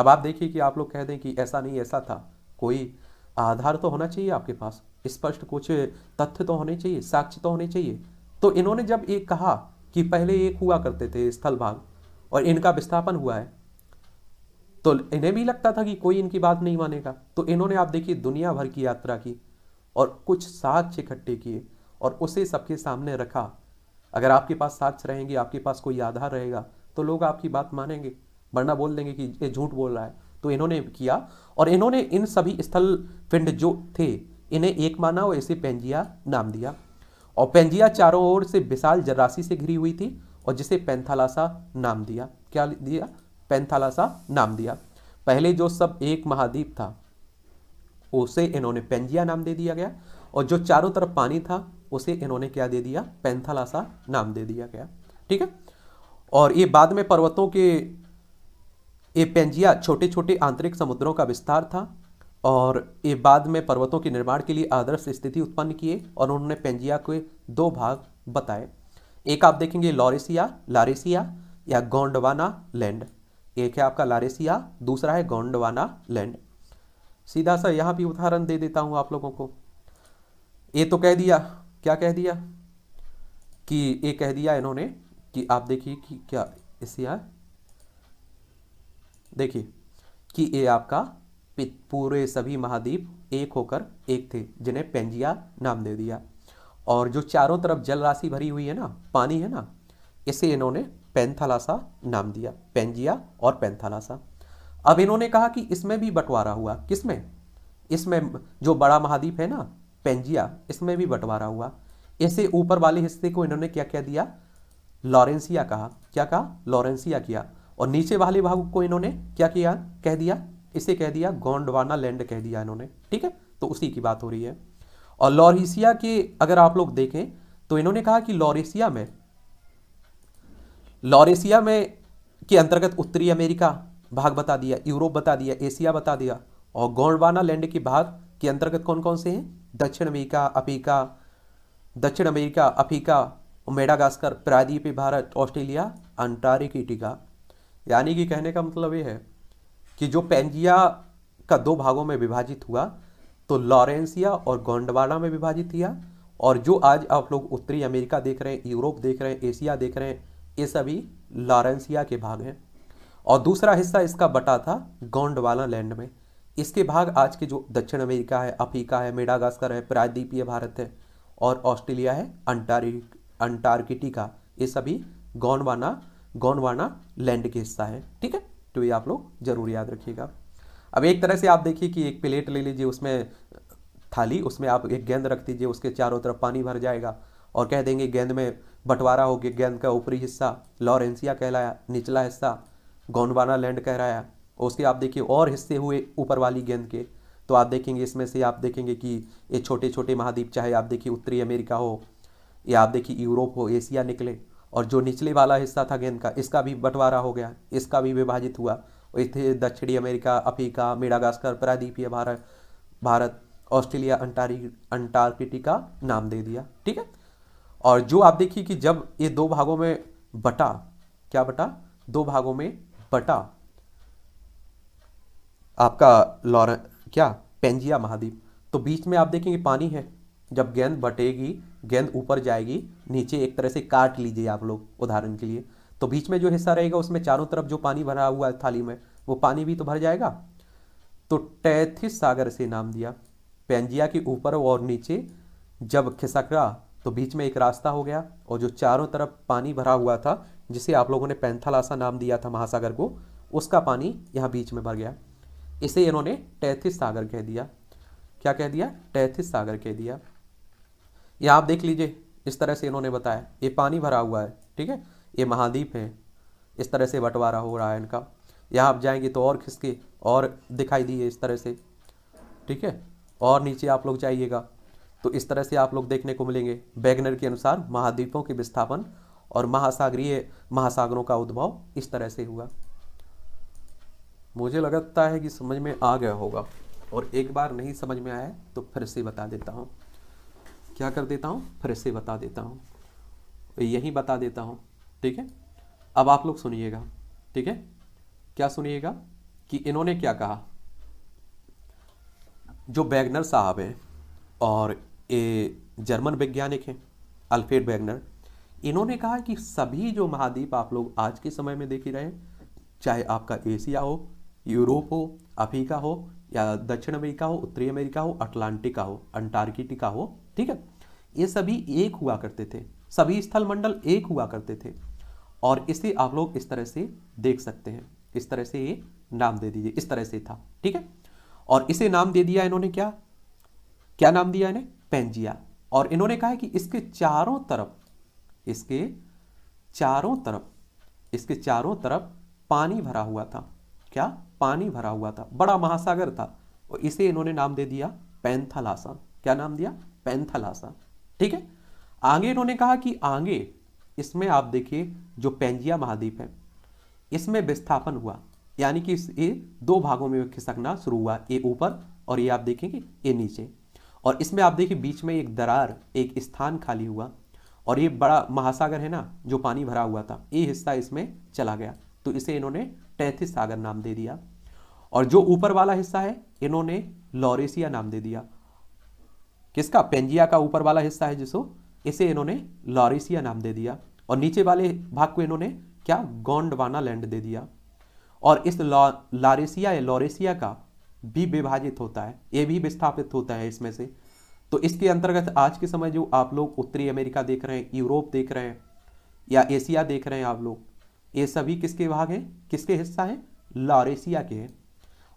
Speaker 1: अब आप देखिए कि आप लोग कह दें कि ऐसा नहीं ऐसा था कोई आधार तो होना चाहिए आपके पास स्पष्ट कुछ तथ्य तो होने चाहिए साक्ष्य तो होने चाहिए तो इन्होंने जब ये कहा कि पहले एक हुआ करते थे स्थल भाग और इनका विस्थापन हुआ है तो इन्हें भी लगता था कि कोई इनकी बात नहीं मानेगा तो इन्होंने आप देखिए दुनिया भर की यात्रा की और कुछ साक्ष इकट्ठे किए और उसे सबके सामने रखा अगर आपके पास साक्ष रहेंगे आपके पास कोई आधार रहेगा तो लोग आपकी बात मानेंगे वरना बोल देंगे कि ये झूठ बोल रहा है तो इन्होंने किया और इन्होंने इन सभी स्थल पिंड जो थे इन्हें एक माना और इसे पेंजिया नाम दिया और पेंजिया चारों ओर से विशाल जलराशि से घिरी हुई थी और जिसे पैंथालासा नाम दिया क्या दिया पैंथालासा नाम दिया पहले जो सब एक महाद्वीप था उसे इन्होंने पेंजिया नाम दे दिया गया और जो चारों तरफ पानी था उसे इन्होंने क्या दे दिया पैंथालासा नाम दे दिया गया ठीक है और ये बाद में पर्वतों के ये पेंजिया छोटे छोटे आंतरिक समुद्रों का विस्तार था और ये बाद में पर्वतों के निर्माण के लिए आदर्श स्थिति उत्पन्न किए और उन्होंने पेंजिया के दो भाग बताए एक आप देखेंगे लॉरेसिया लारेसिया या गोंडवाना लैंड एक है आपका लारेसिया दूसरा है गोंडवाना लैंड सीधा सा यहाँ भी उदाहरण दे देता हूँ आप लोगों को ये तो कह दिया क्या कह दिया कि ये कह दिया इन्होंने कि आप देखिए कि क्या एशिया देखिए कि ये आपका पूरे सभी महाद्वीप एक होकर एक थे जिन्हें पेंजिया नाम दे दिया और जो चारों तरफ जल राशि भरी हुई है ना पानी है ना इसे इन्होंने पेंथालासा नाम दिया पेंजिया और पेंथालासा अब इन्होंने कहा कि इसमें भी बंटवारा हुआ किसमें इसमें जो बड़ा महाद्वीप है ना पेंजिया इसमें भी बंटवारा हुआ इसे ऊपर वाले हिस्से को इन्होंने क्या क्या दिया लॉरेंसिया कहा क्या कहा लॉरेंसिया किया और नीचे वाले भाग को इन्होंने क्या किया कह दिया इसे कह दिया गोंडवाना लैंड कह दिया इन्होंने ठीक है तो उसी की बात हो रही है और लॉरिसिया के अगर आप लोग देखें तो इन्होंने कहा कि लॉरिसिया में लॉरिसिया में के अंतर्गत उत्तरी अमेरिका भाग बता दिया यूरोप बता दिया एशिया बता दिया और गोंडवाना लैंड के भाग के अंतर्गत कौन कौन से हैं दक्षिण अमेरिका अफ्रीका दक्षिण अमेरिका अफ्रीका मेडागास्कर प्रायद्वीपी भारत ऑस्ट्रेलिया अंटार्कटिका यानी कि कहने का मतलब ये है कि जो पेंजिया का दो भागों में विभाजित हुआ तो लॉरेंसिया और गोंडवाना में विभाजित किया और जो आज आप लोग उत्तरी अमेरिका देख रहे हैं यूरोप देख रहे हैं एशिया देख रहे हैं ये सभी लॉरेंसिया के भाग हैं और दूसरा हिस्सा इसका बटा था गोंडवाला लैंड में इसके भाग आज के जो दक्षिण अमेरिका है अफ्रीका है मेडागास्कर है प्रायद्वीपीय भारत है और ऑस्ट्रेलिया है अंटारी अंटार्कटिका ये सभी गोंडवाना गौनवाना लैंड के हिस्सा है ठीक है तो ये आप लोग जरूर याद रखिएगा अब एक तरह से आप देखिए कि एक प्लेट ले लीजिए उसमें थाली उसमें आप एक गेंद रख दीजिए उसके चारों तरफ पानी भर जाएगा और कह देंगे गेंद में बंटवारा हो गया गेंद का ऊपरी हिस्सा लॉरेंसिया कहलाया निचला हिस्सा गौनवाना लैंड कहलाया उसके आप देखिए और हिस्से हुए ऊपर वाली गेंद के तो आप देखेंगे इसमें से आप देखेंगे कि ये छोटे छोटे महाद्वीप चाहे आप देखिए उत्तरी अमेरिका हो या आप देखिए यूरोप हो एशिया निकले और जो निचले वाला हिस्सा था गेंद का इसका भी बंटवारा हो गया इसका भी विभाजित हुआ इसे दक्षिणी अमेरिका अफ्रीका मेडागास्कर प्रादीपीय भारत भारत ऑस्ट्रेलिया अंटारी अंटार्कटिका नाम दे दिया ठीक है और जो आप देखिए कि जब ये दो भागों में बटा क्या बटा दो भागों में बटा आपका लॉर क्या पेंजिया महाद्वीप तो बीच में आप देखेंगे पानी है जब गेंद बटेगी गेंद ऊपर जाएगी नीचे एक तरह से काट लीजिए आप लोग उदाहरण के लिए तो बीच में जो हिस्सा रहेगा उसमें चारों तरफ जो पानी भरा हुआ है थाली में वो पानी भी तो भर जाएगा तो टैथिस सागर से नाम दिया पेंजिया के ऊपर और नीचे जब रहा तो बीच में एक रास्ता हो गया और जो चारों तरफ पानी भरा हुआ था जिसे आप लोगों ने पैंथलासा नाम दिया था महासागर को उसका पानी यहाँ बीच में भर गया इसे इन्होंने टैथिस सागर कह दिया क्या कह दिया टैथिस सागर कह दिया ये आप देख लीजिए इस तरह से इन्होंने बताया ये पानी भरा हुआ है ठीक है ये महाद्वीप है इस तरह से बंटवारा हो रहा है इनका यहाँ आप जाएंगे तो और खिसके और दिखाई दिए इस तरह से ठीक है और नीचे आप लोग जाइएगा तो इस तरह से आप लोग देखने को मिलेंगे बैगनर के अनुसार महाद्वीपों के विस्थापन और महासागरीय महासागरों का उद्भव इस तरह से हुआ मुझे लगता है कि समझ में आ गया होगा और एक बार नहीं समझ में आया तो फिर से बता देता हूँ क्या कर देता हूँ फिर से बता देता हूँ यही बता देता हूँ ठीक है अब आप लोग सुनिएगा ठीक है क्या सुनिएगा कि इन्होंने क्या कहा जो बैगनर साहब हैं और ये जर्मन वैज्ञानिक हैं अल्फ्रेड बैगनर इन्होंने कहा कि सभी जो महाद्वीप आप लोग आज के समय में देख ही रहे चाहे आपका एशिया हो यूरोप हो अफ्रीका हो या दक्षिण अमेरिका हो उत्तरी अमेरिका हो अटलांटिका हो अंटार्कटिका हो ठीक है ये सभी एक हुआ करते थे सभी स्थल मंडल एक हुआ करते थे और इसे आप लोग इस तरह से देख सकते हैं इस तरह से ये नाम दे दीजिए इस तरह से था ठीक है और इसे नाम दे दिया इन्होंने क्या क्या नाम दिया इन्हें पेंजिया और इन्होंने कहा कि इसके चारों तरफ इसके चारों तरफ इसके चारों तरफ पानी भरा हुआ था क्या पानी भरा हुआ था बड़ा महासागर था और इसे इन्होंने नाम दे दिया पैंथलासा क्या नाम दिया पैंथलासा ठीक है आगे इन्होंने कहा कि आगे इसमें आप देखिए जो पेंजिया महाद्वीप है इसमें विस्थापन हुआ यानी कि ये दो भागों में खिसकना शुरू हुआ ये ऊपर और ये आप देखेंगे ये नीचे और इसमें आप देखिए बीच में एक दरार एक स्थान खाली हुआ और ये बड़ा महासागर है ना जो पानी भरा हुआ था ये हिस्सा इसमें चला गया तो इसे इन्होंने टैथिस सागर नाम दे दिया और जो ऊपर वाला हिस्सा है इन्होंने लॉरेसिया नाम दे दिया किसका पेंजिया का ऊपर वाला हिस्सा है जिसको इसे इन्होंने लॉरिसिया नाम दे दिया और नीचे वाले भाग को इन्होंने क्या गोंडवाना लैंड दे दिया और इस लॉरिसिया या लॉरिसिया का भी विभाजित होता है ये भी विस्थापित होता है इसमें से तो इसके अंतर्गत आज के समय जो आप लोग उत्तरी अमेरिका देख रहे हैं यूरोप देख रहे हैं या एशिया देख रहे हैं आप लोग ये सभी किसके भाग हैं किसके हिस्सा हैं लॉरेसिया के हैं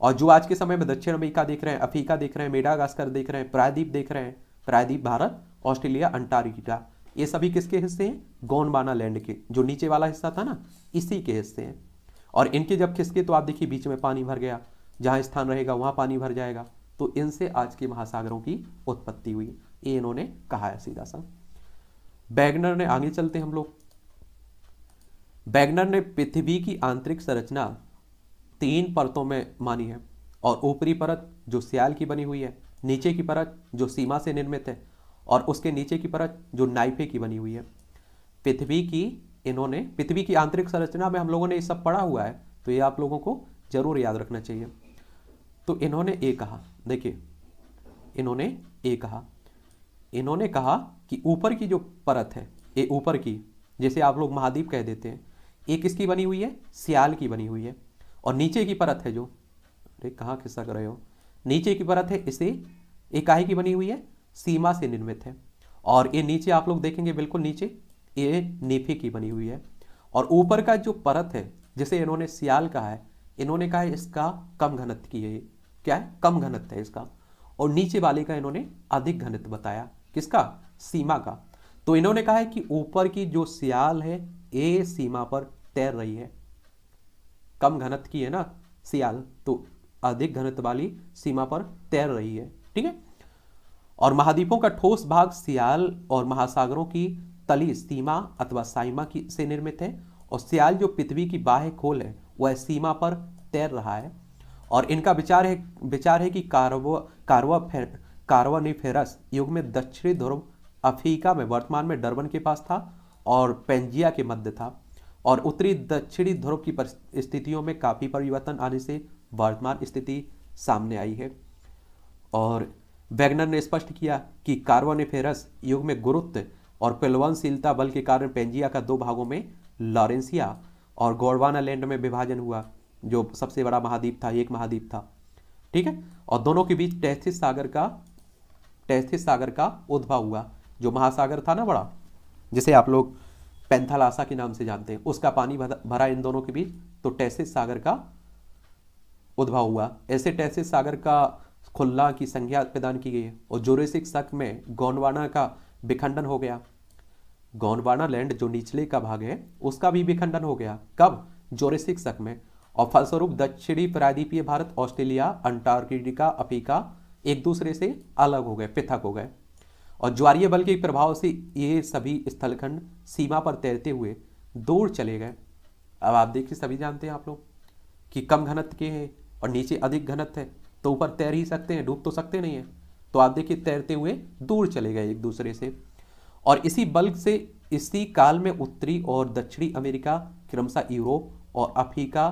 Speaker 1: और जो आज के समय में दक्षिण अमेरिका देख रहे हैं अफ्रीका देख रहे हैं मेडागास्कर देख रहे हैं प्रायद्वीप देख रहे हैं प्रायद्वीप भारत ऑस्ट्रेलिया अंटार्कटिका ये सभी किसके हिस्से हैं गौनबाना लैंड के जो नीचे वाला हिस्सा था ना इसी के हिस्से हैं और इनके जब खिसके तो आप देखिए बीच में पानी भर गया जहाँ स्थान रहेगा वहाँ पानी भर जाएगा तो इनसे आज के महासागरों की उत्पत्ति हुई ये इन्होंने कहा है सीधा सा बैगनर ने आगे चलते हम लोग बैगनर ने पृथ्वी की आंतरिक संरचना तीन परतों में मानी है और ऊपरी परत जो सियाल की बनी हुई है नीचे की परत जो सीमा से निर्मित है और उसके नीचे की परत जो नाइफे की बनी हुई है पृथ्वी की इन्होंने पृथ्वी की आंतरिक संरचना में हम लोगों ने ये सब पढ़ा हुआ है तो ये आप लोगों को जरूर याद रखना चाहिए तो इन्होंने ये कहा देखिए इन्होंने ये कहा इन्होंने कहा कि ऊपर की जो परत है ये ऊपर की जैसे आप लोग महाद्वीप कह देते हैं ये किसकी बनी हुई है सियाल की बनी हुई है और नीचे की परत है जो अरे कहाँ खिसक रहे हो नीचे की परत है इसे इकाई की बनी हुई है सीमा से निर्मित है और ये नीचे आप लोग देखेंगे बिल्कुल नीचे ये नीफी की बनी हुई है और ऊपर का जो परत है जिसे इन्होंने सियाल कहा है इन्होंने कहा है इसका कम घनत्व की है क्या है कम घनत्व है इसका और नीचे वाले का इन्होंने अधिक घनत्व बताया किसका सीमा का तो इन्होंने कहा है कि ऊपर की जो सियाल है ये सीमा पर तैर रही है कम घनत्व की है ना सियाल तो अधिक घनत्व वाली सीमा पर तैर रही है ठीक है और महाद्वीपों का ठोस भाग सियाल और महासागरों की तली सीमा अथवा साइमा की से निर्मित है और सियाल जो पृथ्वी की बाह्य खोल है वह सीमा पर तैर रहा है और इनका विचार है विचार है कि कार्वा कार्वा फेर युग में दक्षिणी ध्रुव अफ्रीका में वर्तमान में डरबन के पास था और पेंजिया के मध्य था और उत्तरी दक्षिणी ध्रुव की स्थितियों में काफ़ी परिवर्तन आने से वर्तमान स्थिति सामने आई है और वैगनर ने स्पष्ट किया कि कार्बोनिफेरस युग में गुरुत्व और पिलवनशीलता बल के कारण पेंजिया का दो भागों में लॉरेंसिया और गोरवाना लैंड में विभाजन हुआ जो सबसे बड़ा महाद्वीप था एक महाद्वीप था ठीक है और दोनों के बीच टैथिस सागर का टैथिस सागर का उद्भव हुआ जो महासागर था ना बड़ा जिसे आप लोग पैंथालासा के नाम से जानते हैं उसका पानी भरा इन दोनों के बीच तो टैसे सागर का उद्भव हुआ ऐसे टैसे सागर का खुल्ला की संज्ञा प्रदान की गई है और जोरेसिक शक में गौंडवाना का विखंडन हो गया गौंडवाना लैंड जो निचले का भाग है उसका भी विखंडन हो गया कब जोरेसिक शक में और फलस्वरूप दक्षिणी प्रायद्वीपीय भारत ऑस्ट्रेलिया अंटार्कटिका अफ्रीका एक दूसरे से अलग हो गए पृथक हो गए और ज्वारीय बल के प्रभाव से ये सभी स्थलखंड सीमा पर तैरते हुए दूर चले गए अब आप देखिए सभी जानते हैं आप लोग कि कम घनत्व के हैं और नीचे अधिक घनत्व है तो ऊपर तैर ही सकते हैं डूब तो सकते नहीं हैं तो आप देखिए तैरते हुए दूर चले गए एक दूसरे से और इसी बल्क से इसी काल में उत्तरी और दक्षिणी अमेरिका क्रमशः यूरोप और अफ्रीका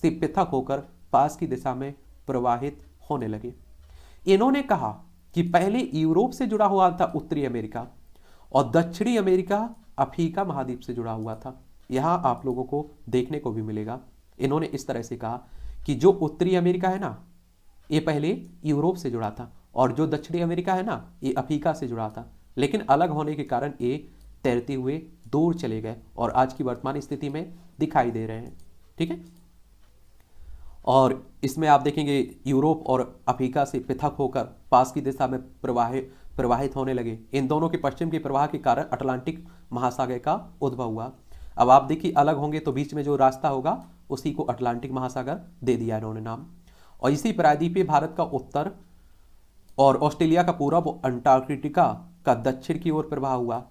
Speaker 1: से पृथक होकर पास की दिशा में प्रवाहित होने लगे इन्होंने कहा कि पहले यूरोप से जुड़ा हुआ था उत्तरी अमेरिका और दक्षिणी अमेरिका अफ्रीका महाद्वीप से जुड़ा हुआ था यह आप लोगों को देखने को भी मिलेगा इन्होंने इस तरह से कहा कि जो उत्तरी अमेरिका है ना ये पहले यूरोप से जुड़ा था और जो दक्षिणी अमेरिका है ना ये अफ्रीका से जुड़ा था लेकिन अलग होने के कारण ये तैरते हुए दूर चले गए और आज की वर्तमान स्थिति में दिखाई दे रहे हैं ठीक है और इसमें आप देखेंगे यूरोप और अफ्रीका से पृथक होकर पास की दिशा में प्रवाह प्रवाहित होने लगे इन दोनों के पश्चिम के प्रवाह के कारण अटलांटिक महासागर का उद्भव हुआ अब आप देखिए अलग होंगे तो बीच में जो रास्ता होगा उसी को अटलांटिक महासागर दे दिया इन्होंने नाम और इसी प्रायद्वीपीय भारत का उत्तर और ऑस्ट्रेलिया का पूरब अंटार्कटिका का दक्षिण की ओर प्रवाह हुआ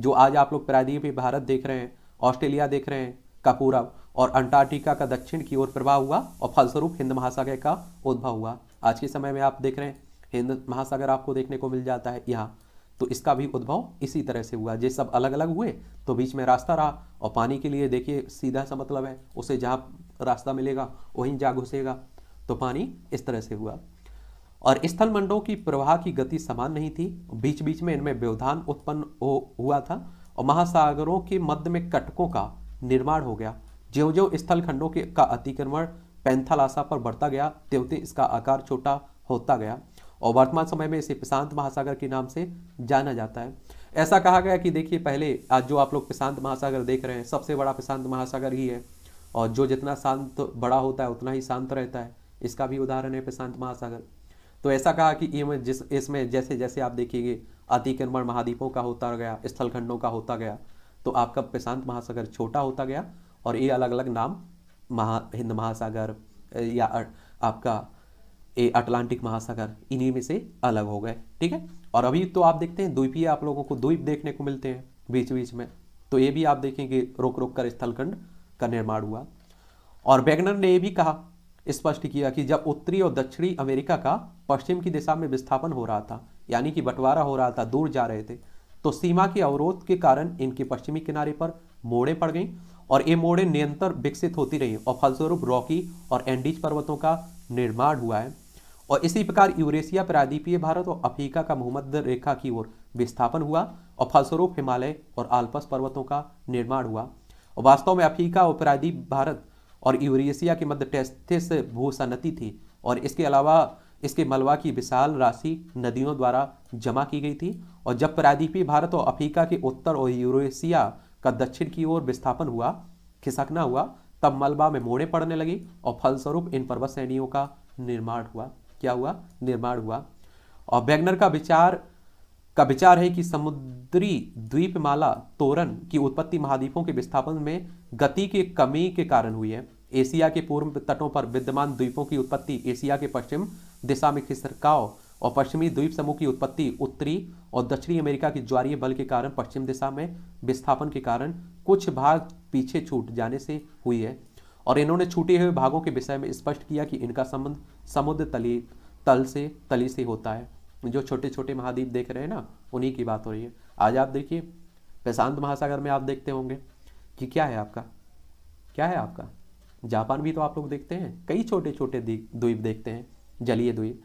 Speaker 1: जो आज आप लोग प्रायद्वीपीय भारत देख रहे हैं ऑस्ट्रेलिया देख रहे हैं का पूरब और अंटार्कटिका का दक्षिण की ओर प्रभाव हुआ और फलस्वरूप हिंद महासागर का उद्भव हुआ आज के समय में आप देख रहे हैं हिंद महासागर आपको देखने को मिल जाता है यहाँ तो इसका भी उद्भव इसी तरह से हुआ जे सब अलग अलग हुए तो बीच में रास्ता रहा और पानी के लिए देखिए सीधा सा मतलब है उसे जहाँ रास्ता मिलेगा वहीं जा घुसेगा तो पानी इस तरह से हुआ और स्थल मंडों की प्रवाह की गति समान नहीं थी बीच बीच में इनमें व्यवधान उत्पन्न हुआ था और महासागरों के मध्य में कटकों का निर्माण हो गया ज्यो ज्यो स्थल खंडों के का अतिक्रमण पैंथालासा पर बढ़ता गया त्यों इसका आकार छोटा होता गया और वर्तमान समय में इसे प्रशांत महासागर के नाम से जाना जाता है ऐसा कहा गया कि देखिए पहले आज जो आप लोग प्रशांत महासागर देख रहे हैं सबसे बड़ा प्रशांत महासागर ही है और जो जितना शांत बड़ा होता है उतना ही शांत रहता है इसका भी उदाहरण है प्रशांत महासागर तो ऐसा कहा कि जिस इसमें जैसे जैसे आप देखेंगे अतिक्रमण महाद्वीपों का होता गया स्थलखंडों का होता गया तो आपका प्रशांत महासागर छोटा होता गया और ये अलग अलग नाम महा हिंद महासागर या आपका ए अटलांटिक महासागर इन्हीं में से अलग हो गए ठीक है और अभी तो आप देखते हैं द्वीपीय आप लोगों को द्वीप देखने को मिलते हैं बीच बीच में तो ये भी आप देखेंगे रोक रोक कर स्थलखंड का निर्माण हुआ और बैगनर ने यह भी कहा स्पष्ट किया कि जब उत्तरी और दक्षिणी अमेरिका का पश्चिम की दिशा में विस्थापन हो रहा था यानी कि बंटवारा हो रहा था दूर जा रहे थे तो सीमा के अवरोध के कारण इनके पश्चिमी किनारे पर मोड़े पड़ गईं और ये मोड़े निरंतर विकसित होती रही और फलस्वरूप रॉकी और एंडीज पर्वतों का निर्माण हुआ है और इसी प्रकार यूरेशिया प्रादीपीय भारत और अफ्रीका का मोहम्मद रेखा की ओर विस्थापन हुआ और फलस्वरूप हिमालय और आल्पस पर्वतों का निर्माण हुआ और वास्तव में अफ्रीका और प्रादीप भारत और यूरेशिया के मध्य टेस्थिस भूसनती थी और इसके अलावा इसके मलबा की विशाल राशि नदियों द्वारा जमा की गई थी और जब प्रादीपीय भारत और अफ्रीका के उत्तर और यूरेशिया का दक्षिण की ओर विस्थापन हुआ खिसकना हुआ तब मलबा में मोड़े पड़ने लगी और फलस्वरूप इन पर्वत श्रेणियों का निर्माण हुआ क्या हुआ निर्माण हुआ और बैगनर का विचार का विचार है कि समुद्री द्वीपमाला तोरण की उत्पत्ति महाद्वीपों के विस्थापन में गति की कमी के कारण हुई है एशिया के पूर्व तटों पर विद्यमान द्वीपों की उत्पत्ति एशिया के पश्चिम दिशा में खिसकाव और पश्चिमी द्वीप समूह की उत्पत्ति उत्तरी और दक्षिणी अमेरिका की ज्वारीय बल के कारण पश्चिम दिशा में विस्थापन के कारण कुछ भाग पीछे छूट जाने से हुई है और इन्होंने छूटे हुए भागों के विषय में स्पष्ट किया कि इनका संबंध समुद्र तली तल से तली से होता है जो छोटे छोटे महाद्वीप देख रहे हैं ना उन्हीं की बात हो रही है आज आप देखिए प्रशांत महासागर में आप देखते होंगे कि क्या है आपका क्या है आपका जापान भी तो आप लोग देखते हैं कई छोटे छोटे द्वीप देखते हैं जलीय द्वीप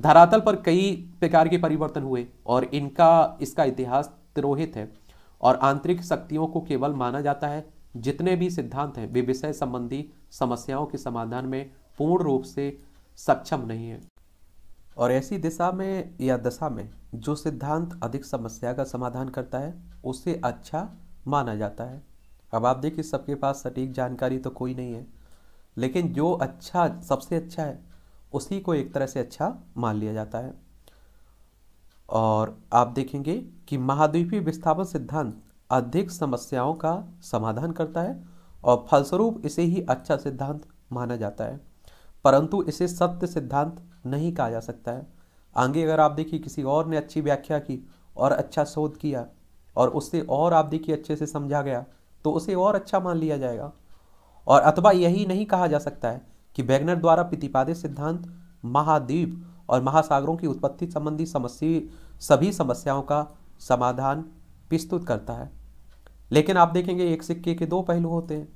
Speaker 1: धरातल पर कई प्रकार के परिवर्तन हुए और इनका इसका इतिहास तिरोहित है और आंतरिक शक्तियों को केवल माना जाता है जितने भी सिद्धांत हैं वे विषय संबंधी समस्याओं के समाधान में पूर्ण रूप से सक्षम नहीं है और ऐसी दिशा में या दशा में जो सिद्धांत अधिक समस्या का समाधान करता है उसे अच्छा माना जाता है अब आप देखिए सबके पास सटीक जानकारी तो कोई नहीं है लेकिन जो अच्छा सबसे अच्छा है उसी को एक तरह से अच्छा मान लिया जाता है और आप देखेंगे कि महाद्वीपीय विस्थापन सिद्धांत अधिक समस्याओं का समाधान करता है और फलस्वरूप इसे ही अच्छा सिद्धांत माना जाता है परंतु इसे सत्य सिद्धांत नहीं कहा जा सकता है आगे अगर आप देखिए किसी और ने अच्छी व्याख्या की और अच्छा शोध किया और उससे और आप देखिए अच्छे से समझा गया तो उसे और अच्छा मान लिया जाएगा और अथवा यही नहीं कहा जा सकता है कि वैगनर द्वारा प्रतिपादित सिद्धांत महाद्वीप और महासागरों की उत्पत्ति संबंधी समस्या सभी समस्याओं का समाधान प्रस्तुत करता है लेकिन आप देखेंगे एक सिक्के के दो पहलू होते हैं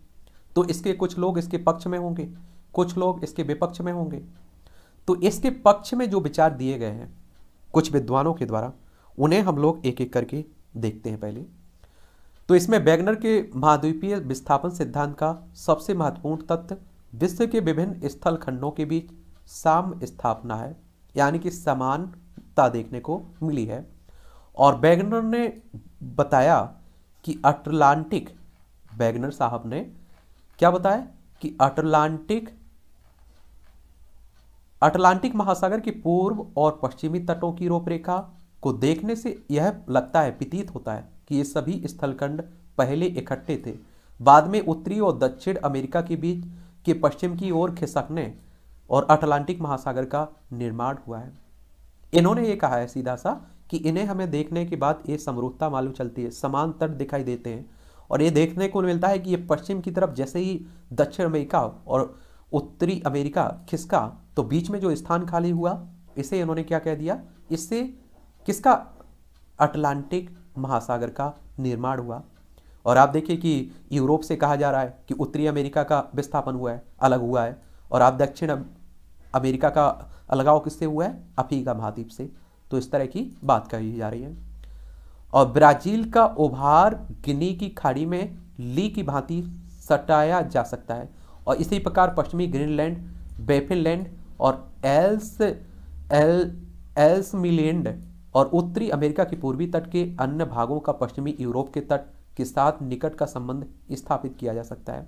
Speaker 1: तो इसके कुछ लोग इसके पक्ष में होंगे कुछ लोग इसके विपक्ष में होंगे तो इसके पक्ष में जो विचार दिए गए हैं कुछ विद्वानों के द्वारा उन्हें हम लोग एक एक करके देखते हैं पहले तो इसमें बैगनर के महाद्वीपीय विस्थापन सिद्धांत का सबसे महत्वपूर्ण तत्व विश्व के विभिन्न स्थल खंडों के बीच साम स्थापना है यानी कि समानता देखने को मिली है और बैगनर ने बताया कि अटलांटिक बैगनर साहब ने क्या बताया कि अटलांटिक अटलांटिक महासागर के पूर्व और पश्चिमी तटों की रूपरेखा को देखने से यह लगता है प्रतीत होता है कि ये सभी स्थलखंड पहले इकट्ठे थे बाद में उत्तरी और दक्षिण अमेरिका के बीच के पश्चिम की ओर खिसकने और अटलांटिक महासागर का निर्माण हुआ है इन्होंने ये कहा है सीधा सा कि इन्हें हमें देखने के बाद ये समरूपता मालूम चलती है समान तट दिखाई देते हैं और ये देखने को मिलता है कि ये पश्चिम की तरफ जैसे ही दक्षिण अमेरिका और उत्तरी अमेरिका खिसका तो बीच में जो स्थान खाली हुआ इसे इन्होंने क्या कह दिया इससे किसका अटलांटिक महासागर का निर्माण हुआ और आप देखिए कि यूरोप से कहा जा रहा है कि उत्तरी अमेरिका का विस्थापन हुआ है अलग हुआ है और आप दक्षिण अमेरिका का अलगाव किससे हुआ है अफ्रीका महाद्वीप से तो इस तरह की बात कही जा रही है और ब्राज़ील का उभार गिनी की खाड़ी में ली की भांति सटाया जा सकता है और इसी प्रकार पश्चिमी ग्रीनलैंड बेफिनलैंड और एल्स एल मिलेंड और उत्तरी अमेरिका के पूर्वी तट के अन्य भागों का पश्चिमी यूरोप के तट के साथ निकट का संबंध स्थापित किया जा सकता है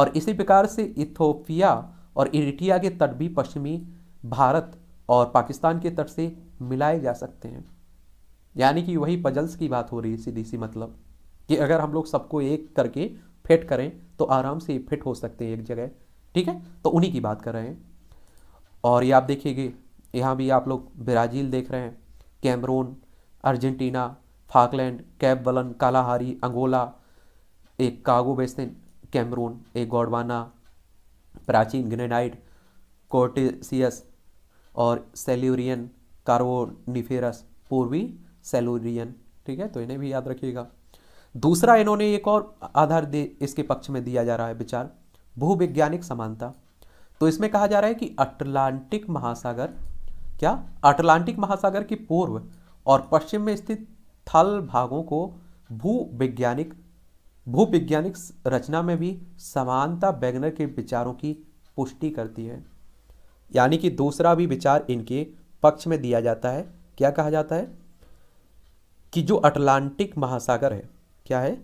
Speaker 1: और इसी प्रकार से इथोपिया और इरिटिया के तट भी पश्चिमी भारत और पाकिस्तान के तट से मिलाए जा सकते हैं यानी कि वही पजल्स की बात हो रही है सीधी सी मतलब कि अगर हम लोग सबको एक करके फिट करें तो आराम से फिट हो सकते हैं एक जगह ठीक है तो उन्हीं की बात कर रहे हैं और ये आप देखिए यहाँ भी आप लोग ब्राज़ील देख रहे हैं कैमरून अर्जेंटीना फाकलैंड कैब वलन कालाहारी अंगोला एक कागो बेस्तिन कैमरून एक गौडवाना प्राचीन ग्रेनाइड कोर्टिसियस और सेल्यूरियन कार्बोनिफेरस पूर्वी सेल्यूरियन ठीक है तो इन्हें भी याद रखिएगा दूसरा इन्होंने एक और आधार दे इसके पक्ष में दिया जा रहा है विचार भूवैज्ञानिक समानता तो इसमें कहा जा रहा है कि अटलांटिक महासागर क्या अटलांटिक महासागर की पूर्व और पश्चिम में स्थित स्थल भागों को भूवैज्ञानिक भूवैज्ञानिक रचना में भी समानता बैगनर के विचारों की पुष्टि करती है यानी कि दूसरा भी विचार इनके पक्ष में दिया जाता है क्या कहा जाता है कि जो अटलांटिक महासागर है क्या है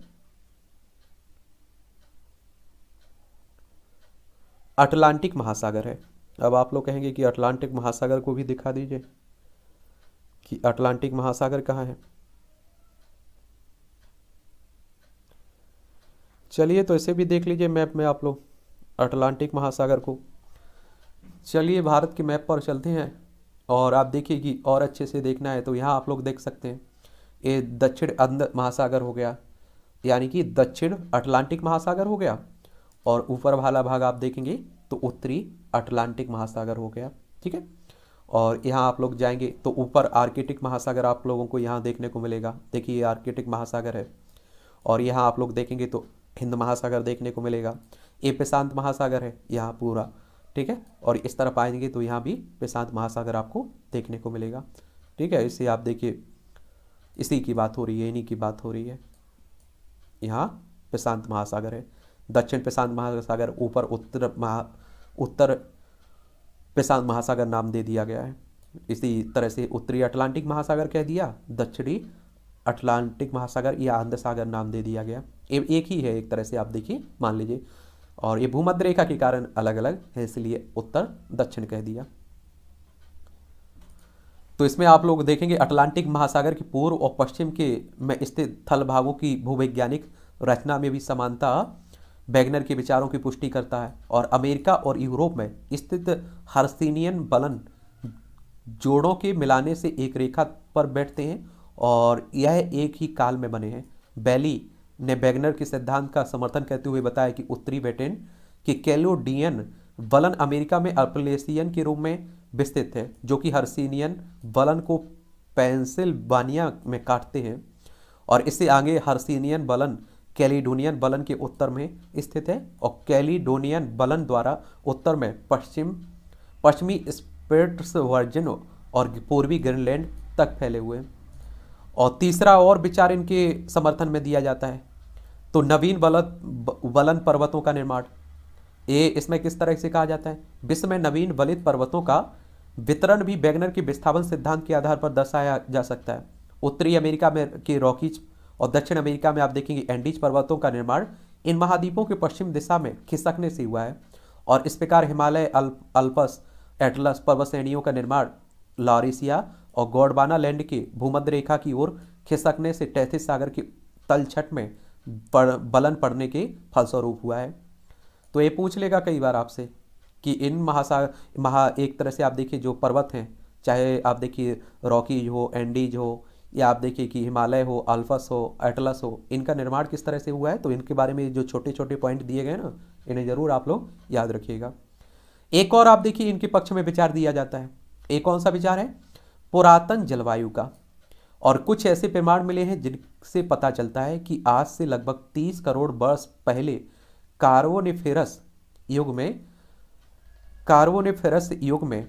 Speaker 1: अटलांटिक महासागर है अब आप लोग कहेंगे कि अटलांटिक महासागर को भी दिखा दीजिए कि अटलांटिक महासागर कहाँ है चलिए तो इसे भी देख लीजिए मैप में आप लोग अटलांटिक महासागर को चलिए भारत के मैप पर चलते हैं और आप देखिएगी और अच्छे से देखना है तो यहाँ आप लोग देख सकते हैं ये दक्षिण अंध महासागर हो गया यानी कि दक्षिण अटलांटिक महासागर हो गया और ऊपर वाला भाग आप देखेंगे तो उत्तरी अटलांटिक महासागर हो गया ठीक है और यहाँ आप लोग जाएंगे तो ऊपर आर्किटिक महासागर आप लोगों को यहाँ देखने को मिलेगा देखिए ये आर्किटिक महासागर है और यहाँ आप लोग देखेंगे तो हिंद महासागर देखने को मिलेगा ये प्रशांत महासागर है यहाँ पूरा ठीक है और इस तरफ आएंगे तो यहाँ भी प्रशांत महासागर आपको देखने को मिलेगा ठीक है इसे आप देखिए इसी की बात हो रही है इन्हीं की बात हो रही है यहाँ प्रशांत महासागर है दक्षिण प्रशांत महासागर ऊपर उत्तर महा उत्तर प्रशांत महासागर नाम दे दिया गया है इसी तरह से उत्तरी अटलांटिक महासागर कह दिया दक्षिणी अटलांटिक महासागर या आंध्र सागर नाम दे दिया गया ये एक ही है एक तरह से आप देखिए मान लीजिए और ये भूमध्य रेखा के कारण अलग अलग है इसलिए उत्तर दक्षिण कह दिया तो इसमें आप लोग देखेंगे अटलांटिक महासागर के पूर्व और पश्चिम के में स्थित थल भागों की भूवैज्ञानिक रचना में भी समानता बैगनर के विचारों की पुष्टि करता है और अमेरिका और यूरोप में स्थित हर्सिनियन बलन जोड़ों के मिलाने से एक रेखा पर बैठते हैं और यह एक ही काल में बने हैं बैली ने बैगनर के सिद्धांत का समर्थन करते हुए बताया कि उत्तरी ब्रिटेन के कैलोडियन वलन अमेरिका में अपलेसियन के रूप में विस्तृत है जो कि हर्सिनियन वलन को पेंसिल्वानिया में काटते हैं और इससे आगे हर्सिनियन बलन कैलिडोनियन बलन के उत्तर में स्थित है और कैलिडोनियन बलन द्वारा उत्तर में पश्चिम पश्चिमी स्पेट्स वर्जिन और पूर्वी ग्रीनलैंड तक फैले हुए हैं और तीसरा और विचार इनके समर्थन में दिया जाता है तो नवीन वलत वलन पर्वतों का निर्माण ये इसमें किस तरह से कहा जाता है विश्व में नवीन वलित पर्वतों का वितरण भी बैगनर के विस्थापन सिद्धांत के आधार पर दर्शाया जा सकता है उत्तरी अमेरिका में के रॉकीज और दक्षिण अमेरिका में आप देखेंगे एंडीज पर्वतों का निर्माण इन महाद्वीपों के पश्चिम दिशा में खिसकने से हुआ है और इस प्रकार हिमालय अल्प अल्पस एटलस पर्वत श्रेणियों का निर्माण लॉरिसिया और गौडबाना लैंड की भूमध्य रेखा की ओर खिसकने से टैथिस सागर तल तलछट में पड़, बलन पड़ने के फलस्वरूप हुआ है तो ये पूछ लेगा कई बार आपसे कि इन महासागर महा एक तरह से आप देखिए जो पर्वत हैं चाहे आप देखिए रॉकीज हो एंडीज हो या आप देखिए कि हिमालय हो अल्फस हो एटलस हो इनका निर्माण किस तरह से हुआ है तो इनके बारे में जो छोटे छोटे पॉइंट दिए गए ना इन्हें ज़रूर आप लोग याद रखिएगा एक और आप देखिए इनके पक्ष में विचार दिया जाता है एक कौन सा विचार है पुरातन जलवायु का और कुछ ऐसे प्रमाण मिले हैं जिनसे पता चलता है कि आज से लगभग 30 करोड़ वर्ष पहले कार्बोनिफेरस युग में कार्बोनिफेरस युग में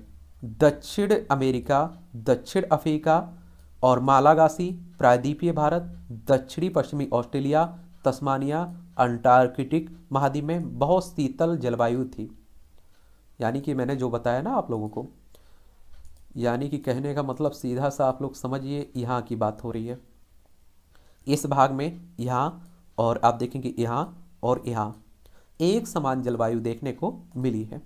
Speaker 1: दक्षिण अमेरिका दक्षिण अफ्रीका और मालागासी प्रायद्वीपीय भारत दक्षिणी पश्चिमी ऑस्ट्रेलिया तस्मानिया अंटार्कटिक महाद्वीप में बहुत शीतल जलवायु थी यानी कि मैंने जो बताया ना आप लोगों को यानी कि कहने का मतलब सीधा सा आप लोग समझिए यहाँ की बात हो रही है इस भाग में यहाँ और आप देखेंगे यहाँ और यहाँ एक समान जलवायु देखने को मिली है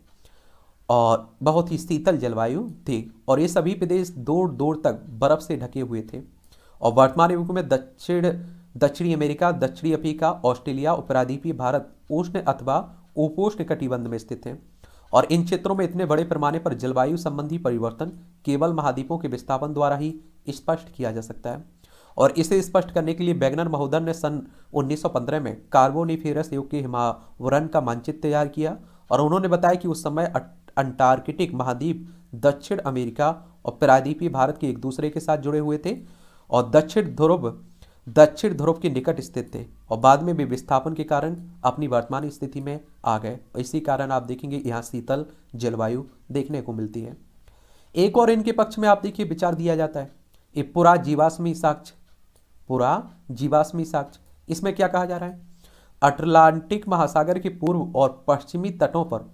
Speaker 1: और बहुत ही शीतल जलवायु थी और ये सभी प्रदेश दूर दूर तक बर्फ़ से ढके हुए थे और वर्तमान युग में दक्षिण दक्षिणी अमेरिका दक्षिणी अफ्रीका ऑस्ट्रेलिया उपराद्वीपीय भारत उष्ण अथवा उपोष्ण कटिबंध में स्थित हैं और इन क्षेत्रों में इतने बड़े पैमाने पर जलवायु संबंधी परिवर्तन केवल महाद्वीपों के विस्थापन द्वारा ही स्पष्ट किया जा सकता है और इसे स्पष्ट करने के लिए बैगनर महोदन ने सन 1915 में कार्बोनिफेरस युग के हिमावरण का मानचित्र तैयार किया और उन्होंने बताया कि उस समय अंटार्कटिक महाद्वीप दक्षिण अमेरिका और प्रायद्वीपीय भारत के एक दूसरे के साथ जुड़े हुए थे और दक्षिण ध्रुव दक्षिण ध्रुव के निकट स्थित थे और बाद में भी विस्थापन के कारण अपनी वर्तमान स्थिति में आ गए इसी कारण आप देखेंगे यहाँ शीतल जलवायु देखने को मिलती है एक और इनके पक्ष में आप देखिए विचार दिया जाता है ये पूरा जीवाश्मी साक्ष पूरा जीवाश्मी साक्ष इसमें क्या कहा जा रहा है अटलांटिक महासागर के पूर्व और पश्चिमी तटों पर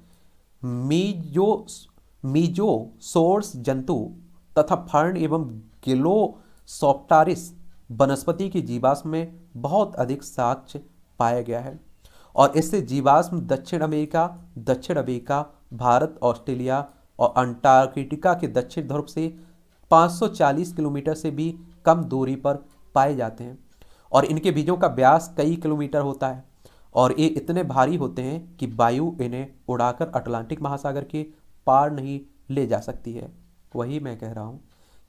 Speaker 1: मीजो मीजो सोर्स जंतु तथा फर्ण एवं गिलो सॉफ्टारिस वनस्पति की जीवाश्म में बहुत अधिक साक्ष्य पाया गया है और इससे जीवाश्म दक्षिण अमेरिका दक्षिण अमेरिका भारत ऑस्ट्रेलिया और अंटार्कटिका के दक्षिण ध्रुव से 540 किलोमीटर से भी कम दूरी पर पाए जाते हैं और इनके बीजों का व्यास कई किलोमीटर होता है और ये इतने भारी होते हैं कि वायु इन्हें उड़ाकर अटलांटिक महासागर के पार नहीं ले जा सकती है वही मैं कह रहा हूँ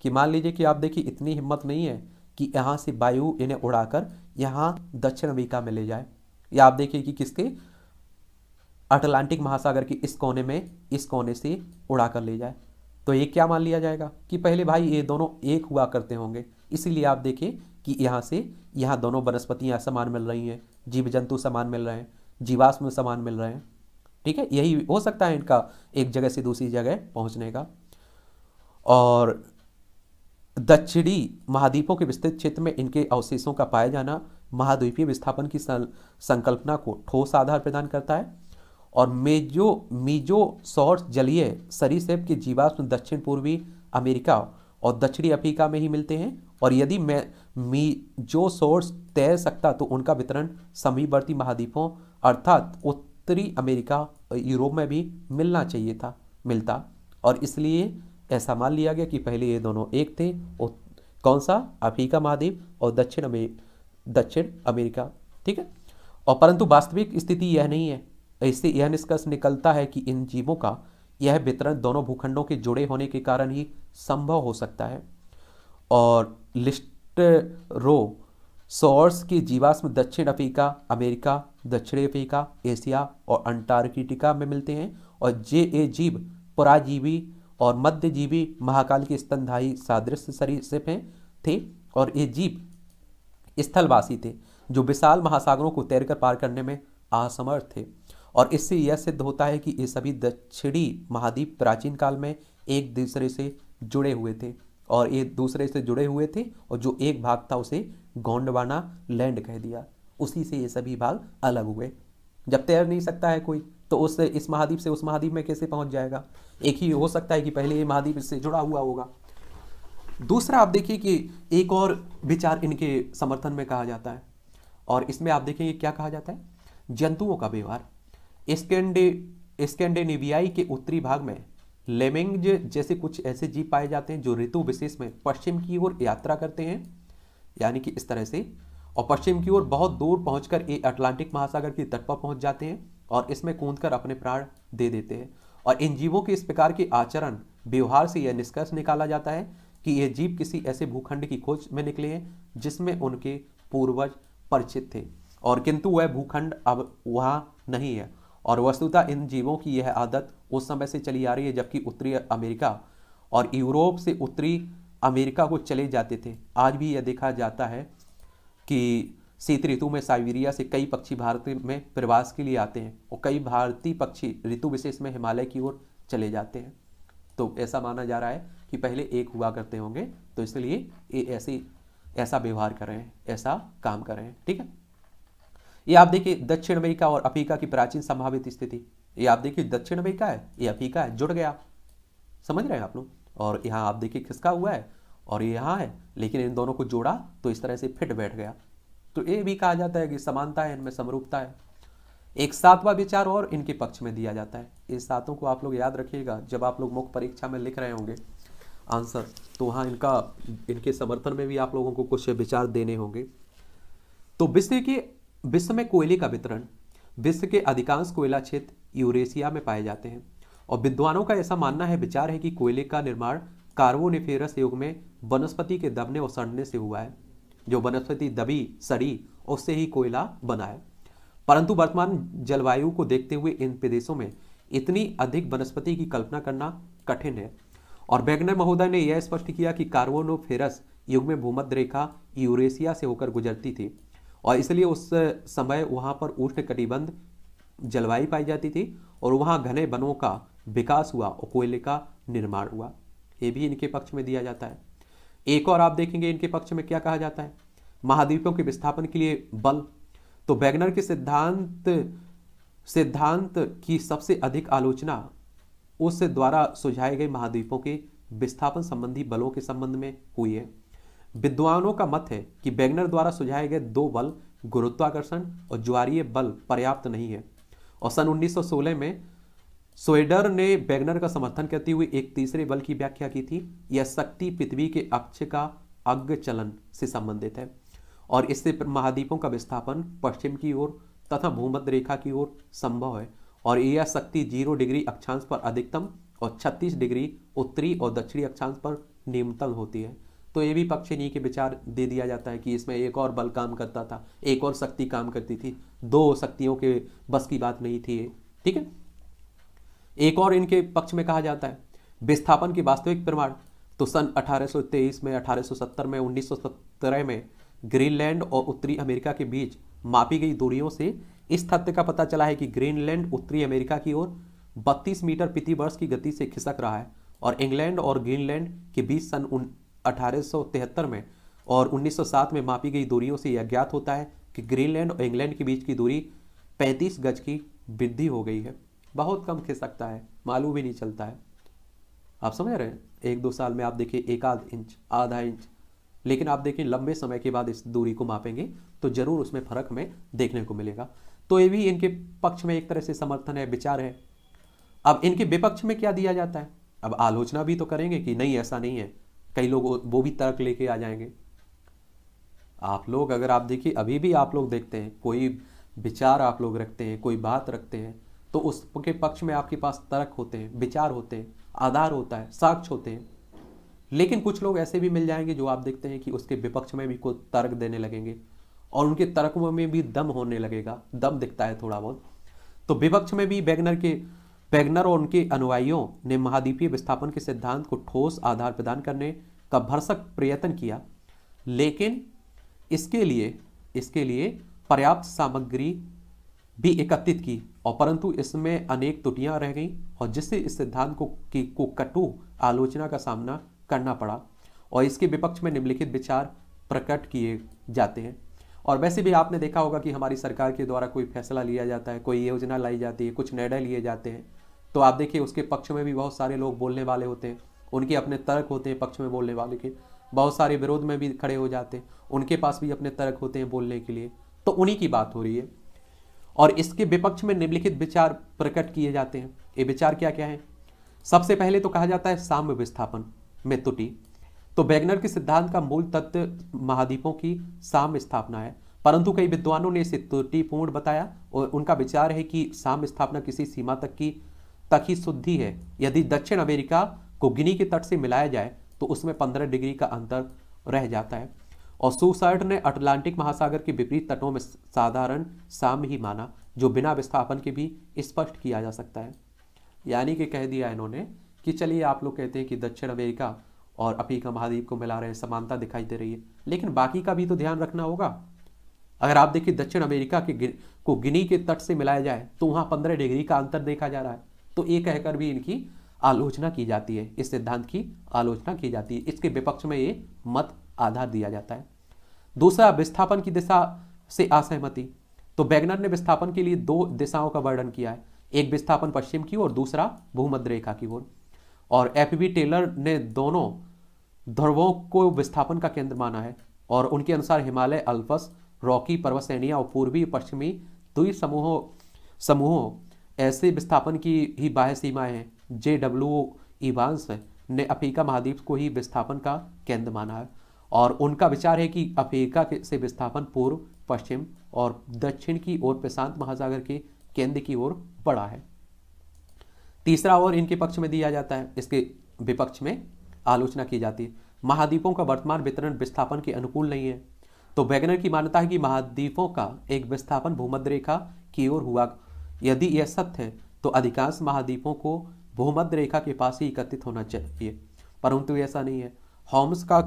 Speaker 1: कि मान लीजिए कि आप देखिए इतनी हिम्मत नहीं है कि यहाँ से वायु इन्हें उड़ाकर यहाँ दक्षिण अमेरिका में ले जाए या आप देखिए कि किसके अटलांटिक महासागर के इस कोने में इस कोने से उड़ा कर ले जाए तो ये क्या मान लिया जाएगा कि पहले भाई ये दोनों एक हुआ करते होंगे इसीलिए आप देखें कि यहाँ से यहाँ दोनों वनस्पतियाँ समान मिल रही हैं जीव जंतु समान मिल रहे हैं जीवाश्म समान मिल रहे हैं ठीक है यही हो सकता है इनका एक जगह से दूसरी जगह पहुँचने का और दक्षिणी महाद्वीपों के विस्तृत क्षेत्र में इनके अवशेषों का पाया जाना महाद्वीपीय विस्थापन की संकल्पना को ठोस आधार प्रदान करता है और मेजो मीजो सॉर्स जलीय सरीसेप के जीवाश्म दक्षिण पूर्वी अमेरिका और दक्षिणी अफ्रीका में ही मिलते हैं और यदि मैं मी जो सोर्स तैर सकता तो उनका वितरण समीपवर्ती महाद्वीपों अर्थात उत्तरी अमेरिका यूरोप में भी मिलना चाहिए था मिलता और इसलिए ऐसा मान लिया गया कि पहले ये दोनों एक थे और कौन सा अफ्रीका महाद्वीप और दक्षिण दक्षिण अमेरिका ठीक है और परंतु वास्तविक स्थिति यह नहीं है इससे यह निष्कर्ष निकलता है कि इन जीवों का यह वितरण दोनों भूखंडों के जुड़े होने के कारण ही संभव हो सकता है और लिस्ट रो सोर्स के जीवाश्म दक्षिण अफ्रीका अमेरिका दक्षिण अफ्रीका एशिया और अंटार्कटिका में मिलते हैं और जे ए जीव पराजीवी और मध्यजीवी महाकाल की स्तनधाई सादृश्य शरीर से थे और ये जीव स्थलवासी थे जो विशाल महासागरों को तैरकर पार करने में असमर्थ थे और इससे यह सिद्ध होता है कि ये सभी दक्षिणी महाद्वीप प्राचीन काल में एक दूसरे से जुड़े हुए थे और ये दूसरे से जुड़े हुए थे और जो एक भाग था उसे गोंडवाना लैंड कह दिया उसी से ये सभी भाग अलग हुए जब तैर नहीं सकता है कोई तो उस इस महाद्वीप से उस महाद्वीप में कैसे पहुंच जाएगा एक ही हो सकता है कि पहले ये महाद्वीप इससे जुड़ा हुआ होगा दूसरा आप देखिए कि एक और विचार इनके समर्थन में कहा जाता है और इसमें आप देखेंगे क्या कहा जाता है जंतुओं का व्यवहार स्कैंडे स्कैंडेनिवियाई के उत्तरी भाग में लेमिंग जैसे कुछ ऐसे जीव पाए जाते हैं जो ऋतु विशेष में पश्चिम की ओर यात्रा करते हैं यानी कि इस तरह से और पश्चिम की ओर बहुत दूर पहुंचकर ये अटलांटिक महासागर के तट पर पहुंच जाते हैं और इसमें कूद अपने प्राण दे देते हैं और इन जीवों के इस प्रकार के आचरण व्यवहार से यह निष्कर्ष निकाला जाता है कि ये जीव किसी ऐसे भूखंड की खोज में निकले हैं जिसमें उनके पूर्वज परिचित थे और किंतु वह भूखंड अब वहाँ नहीं है और वस्तुतः इन जीवों की यह आदत उस समय से चली आ रही है जबकि उत्तरी अमेरिका और यूरोप से उत्तरी अमेरिका को चले जाते थे आज भी यह देखा जाता है कि शीत ऋतु में साइबेरिया से कई पक्षी भारत में प्रवास के लिए आते हैं और कई भारतीय पक्षी ऋतु विशेष में हिमालय की ओर चले जाते हैं तो ऐसा माना जा रहा है कि पहले एक हुआ करते होंगे तो इसलिए ये ऐसी ऐसा व्यवहार कर रहे हैं ऐसा काम कर रहे हैं ठीक है ये आप देखिए दक्षिण अमेरिका और अफ्रीका की प्राचीन संभावित स्थिति ये आप देखिए दक्षिण अमेरिका है ये अफ्रीका है जुड़ गया समझ रहे हैं आप लोग और यहाँ आप देखिए खिसका हुआ है और ये यहाँ है लेकिन इन दोनों को जोड़ा तो इस तरह से फिट बैठ गया तो ये भी कहा जाता है कि समानता है इनमें समरूपता है एक सातवा विचार और इनके पक्ष में दिया जाता है इस सातों को आप लोग याद रखिएगा जब आप लोग मुख्य परीक्षा में लिख रहे होंगे आंसर तो वहाँ इनका इनके समर्थन में भी आप लोगों को कुछ विचार देने होंगे तो विश्व के विश्व में कोयले का वितरण विश्व के अधिकांश कोयला क्षेत्र यूरेशिया में पाए जाते हैं और विद्वानों का ऐसा मानना है विचार है कि कोयले का निर्माण कार्बोनिफेरस युग में वनस्पति के दबने और सड़ने से हुआ है जो वनस्पति दबी सड़ी उससे ही कोयला बना है परंतु वर्तमान जलवायु को देखते हुए इन प्रदेशों में इतनी अधिक वनस्पति की कल्पना करना कठिन है और बैगनर महोदय ने यह स्पष्ट किया कि कार्बोनोफेरस युग में भूमध्य रेखा यूरेशिया से होकर गुजरती थी और इसलिए उस समय वहाँ पर उष्ण कटिबंध जलवायु पाई जाती थी और वहाँ घने वनों का विकास हुआ और कोयले का निर्माण हुआ ये भी इनके पक्ष में दिया जाता है एक और आप देखेंगे इनके पक्ष में क्या कहा जाता है महाद्वीपों के विस्थापन के लिए बल तो बैगनर के सिद्धांत सिद्धांत की सबसे अधिक आलोचना उस द्वारा सुझाए गए महाद्वीपों के विस्थापन संबंधी बलों के संबंध में हुई है विद्वानों का मत है कि बैगनर द्वारा सुझाए गए दो बल गुरुत्वाकर्षण और ज्वारीय बल पर्याप्त नहीं है और सन 1916 में स्वेडर ने बैगनर का समर्थन करते हुए एक तीसरे बल की व्याख्या की थी यह शक्ति पृथ्वी के अक्ष का अग्र चलन से संबंधित है और इससे महाद्वीपों का विस्थापन पश्चिम की ओर तथा भूमध्य रेखा की ओर संभव है और यह शक्ति जीरो डिग्री अक्षांश पर अधिकतम और 36 डिग्री उत्तरी और दक्षिणी अक्षांश पर न्यूनतम होती है तो ये भी पक्ष नहीं के विचार दे दिया जाता है कि इसमें एक और बल काम करता था एक और शक्ति काम करती थी दो शक्तियों के बस की बात नहीं थी ठीक है एक और इनके पक्ष में कहा जाता है विस्थापन की वास्तविक प्रमाण तो सन 1823 में 1870 में 1917 में ग्रीनलैंड और उत्तरी अमेरिका के बीच मापी गई दूरियों से इस तथ्य का पता चला है कि ग्रीनलैंड उत्तरी अमेरिका की ओर 32 मीटर प्रति वर्ष की गति से खिसक रहा है और इंग्लैंड और ग्रीनलैंड के बीच सन 1873 में और 1907 में मापी गई दूरियों से यह ज्ञात होता है कि ग्रीनलैंड और इंग्लैंड के बीच की दूरी 35 गज की वृद्धि हो गई है बहुत कम खिसकता है मालूम ही नहीं चलता है आप समझ रहे हैं एक दो साल में आप देखिए एक आध इंच आधा इंच लेकिन आप देखिए लंबे समय के बाद इस दूरी को मापेंगे तो जरूर उसमें फर्क हमें देखने को मिलेगा तो ये भी इनके पक्ष में एक तरह से समर्थन है विचार है अब इनके विपक्ष में क्या दिया जाता है अब आलोचना भी तो करेंगे कि नहीं ऐसा नहीं है कई लोग वो भी तर्क लेके आ जाएंगे आप लोग अगर आप देखिए अभी भी आप लोग देखते हैं कोई विचार आप लोग रखते हैं कोई बात रखते हैं तो उसके पक्ष में आपके पास तर्क होते हैं विचार होते हैं आधार होता है साक्ष्य होते हैं लेकिन कुछ लोग ऐसे भी मिल जाएंगे जो आप देखते हैं कि उसके विपक्ष में भी कोई तर्क देने लगेंगे और उनके तर्कों में भी दम होने लगेगा दम दिखता है थोड़ा बहुत तो विपक्ष में भी बैगनर के बैगनर और उनके अनुयायियों ने महाद्वीपीय विस्थापन के सिद्धांत को ठोस आधार प्रदान करने का भरसक प्रयत्न किया लेकिन इसके लिए इसके लिए पर्याप्त सामग्री भी एकत्रित की और परंतु इसमें अनेक त्रुटियां रह गई और जिससे इस सिद्धांत को की को कटु आलोचना का सामना करना पड़ा और इसके विपक्ष में निम्नलिखित विचार प्रकट किए जाते हैं और वैसे भी आपने देखा होगा कि हमारी सरकार के द्वारा कोई फैसला लिया जाता है कोई योजना लाई जाती है कुछ निर्णय लिए जाते हैं तो आप देखिए उसके पक्ष में भी बहुत सारे लोग बोलने वाले होते हैं उनके अपने तर्क होते हैं पक्ष में बोलने वाले के बहुत सारे विरोध में भी खड़े हो जाते हैं उनके पास भी अपने तर्क होते हैं बोलने के लिए तो उन्हीं की बात हो रही है और इसके विपक्ष में निम्नलिखित विचार प्रकट किए जाते हैं ये विचार क्या क्या है सबसे पहले तो कहा जाता है साम्य विस्थापन में तुटी तो बैगनर के सिद्धांत का मूल तत्व महाद्वीपों की साम्य स्थापना है परंतु कई विद्वानों ने इसे त्रुटिपूर्ण बताया और उनका विचार है कि साम्य स्थापना किसी सीमा तक की तक ही शुद्धि है यदि दक्षिण अमेरिका को गिनी के तट से मिलाया जाए तो उसमें पंद्रह डिग्री का अंतर रह जाता है और सुसाइड ने अटलांटिक महासागर के विपरीत तटों में साधारण साम ही माना जो बिना विस्थापन के भी स्पष्ट किया जा सकता है यानी कि कह दिया इन्होंने कि चलिए आप लोग कहते हैं कि दक्षिण अमेरिका और अफ्रीका महाद्वीप को मिला रहे हैं समानता दिखाई दे रही है लेकिन बाकी का भी तो ध्यान रखना होगा अगर आप देखिए दक्षिण अमेरिका के को गिनी के तट से मिलाया जाए तो वहाँ पंद्रह डिग्री का अंतर देखा जा रहा है तो ये कहकर भी इनकी आलोचना की जाती है इस सिद्धांत की आलोचना की जाती है इसके विपक्ष में ये मत आधार दिया जाता है दूसरा विस्थापन की दिशा से असहमति तो बैगनर ने विस्थापन के लिए दो दिशाओं का वर्णन किया है एक विस्थापन पश्चिम की और दूसरा भूमध्य रेखा की ओर और एफ बी टेलर ने दोनों ध्रुवों को विस्थापन का केंद्र माना है और उनके अनुसार हिमालय अल्पस रॉकी पर्वत श्रेणियाँ और पूर्वी पश्चिमी दुई समूहों समूहों ऐसे विस्थापन की ही बाह्य सीमाएं हैं जे डब्ल्यू इवांस ने अफ्रीका महाद्वीप को ही विस्थापन का केंद्र माना है और उनका विचार है कि अफ्रीका से विस्थापन पूर्व पश्चिम और दक्षिण की ओर प्रशांत महासागर के केंद्र की ओर बढ़ा है तीसरा और इनके पक्ष में दिया जाता है इसके विपक्ष में आलोचना की जाती है महाद्वीपों का वर्तमान वितरण विस्थापन के अनुकूल नहीं है तो वैगनर की मान्यता है कि महाद्वीपों का एक विस्थापन भूमध्य रेखा की ओर हुआ यदि यह सत्य है तो अधिकांश महाद्वीपों को भूमध्य रेखा के पास ही एकत्रित होना चाहिए परंतु ऐसा नहीं है होम्स का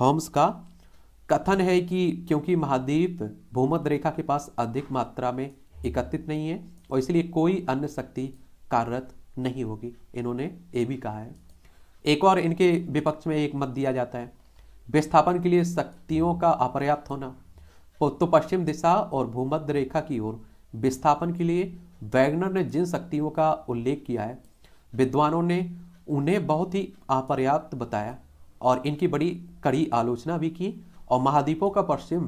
Speaker 1: होम्स का कथन है कि क्योंकि महाद्वीप भूमध्य रेखा के पास अधिक मात्रा में एकत्रित नहीं है और इसलिए कोई अन्य शक्ति कार्यरत नहीं होगी इन्होंने ये भी कहा है एक और इनके विपक्ष में एक मत दिया जाता है विस्थापन के लिए शक्तियों का अपर्याप्त होना तो पश्चिम दिशा और भूमध्य रेखा की ओर विस्थापन के लिए वैगनर ने जिन शक्तियों का उल्लेख किया है विद्वानों ने उन्हें बहुत ही अपर्याप्त बताया और इनकी बड़ी कड़ी आलोचना भी की और महाद्वीपों का पश्चिम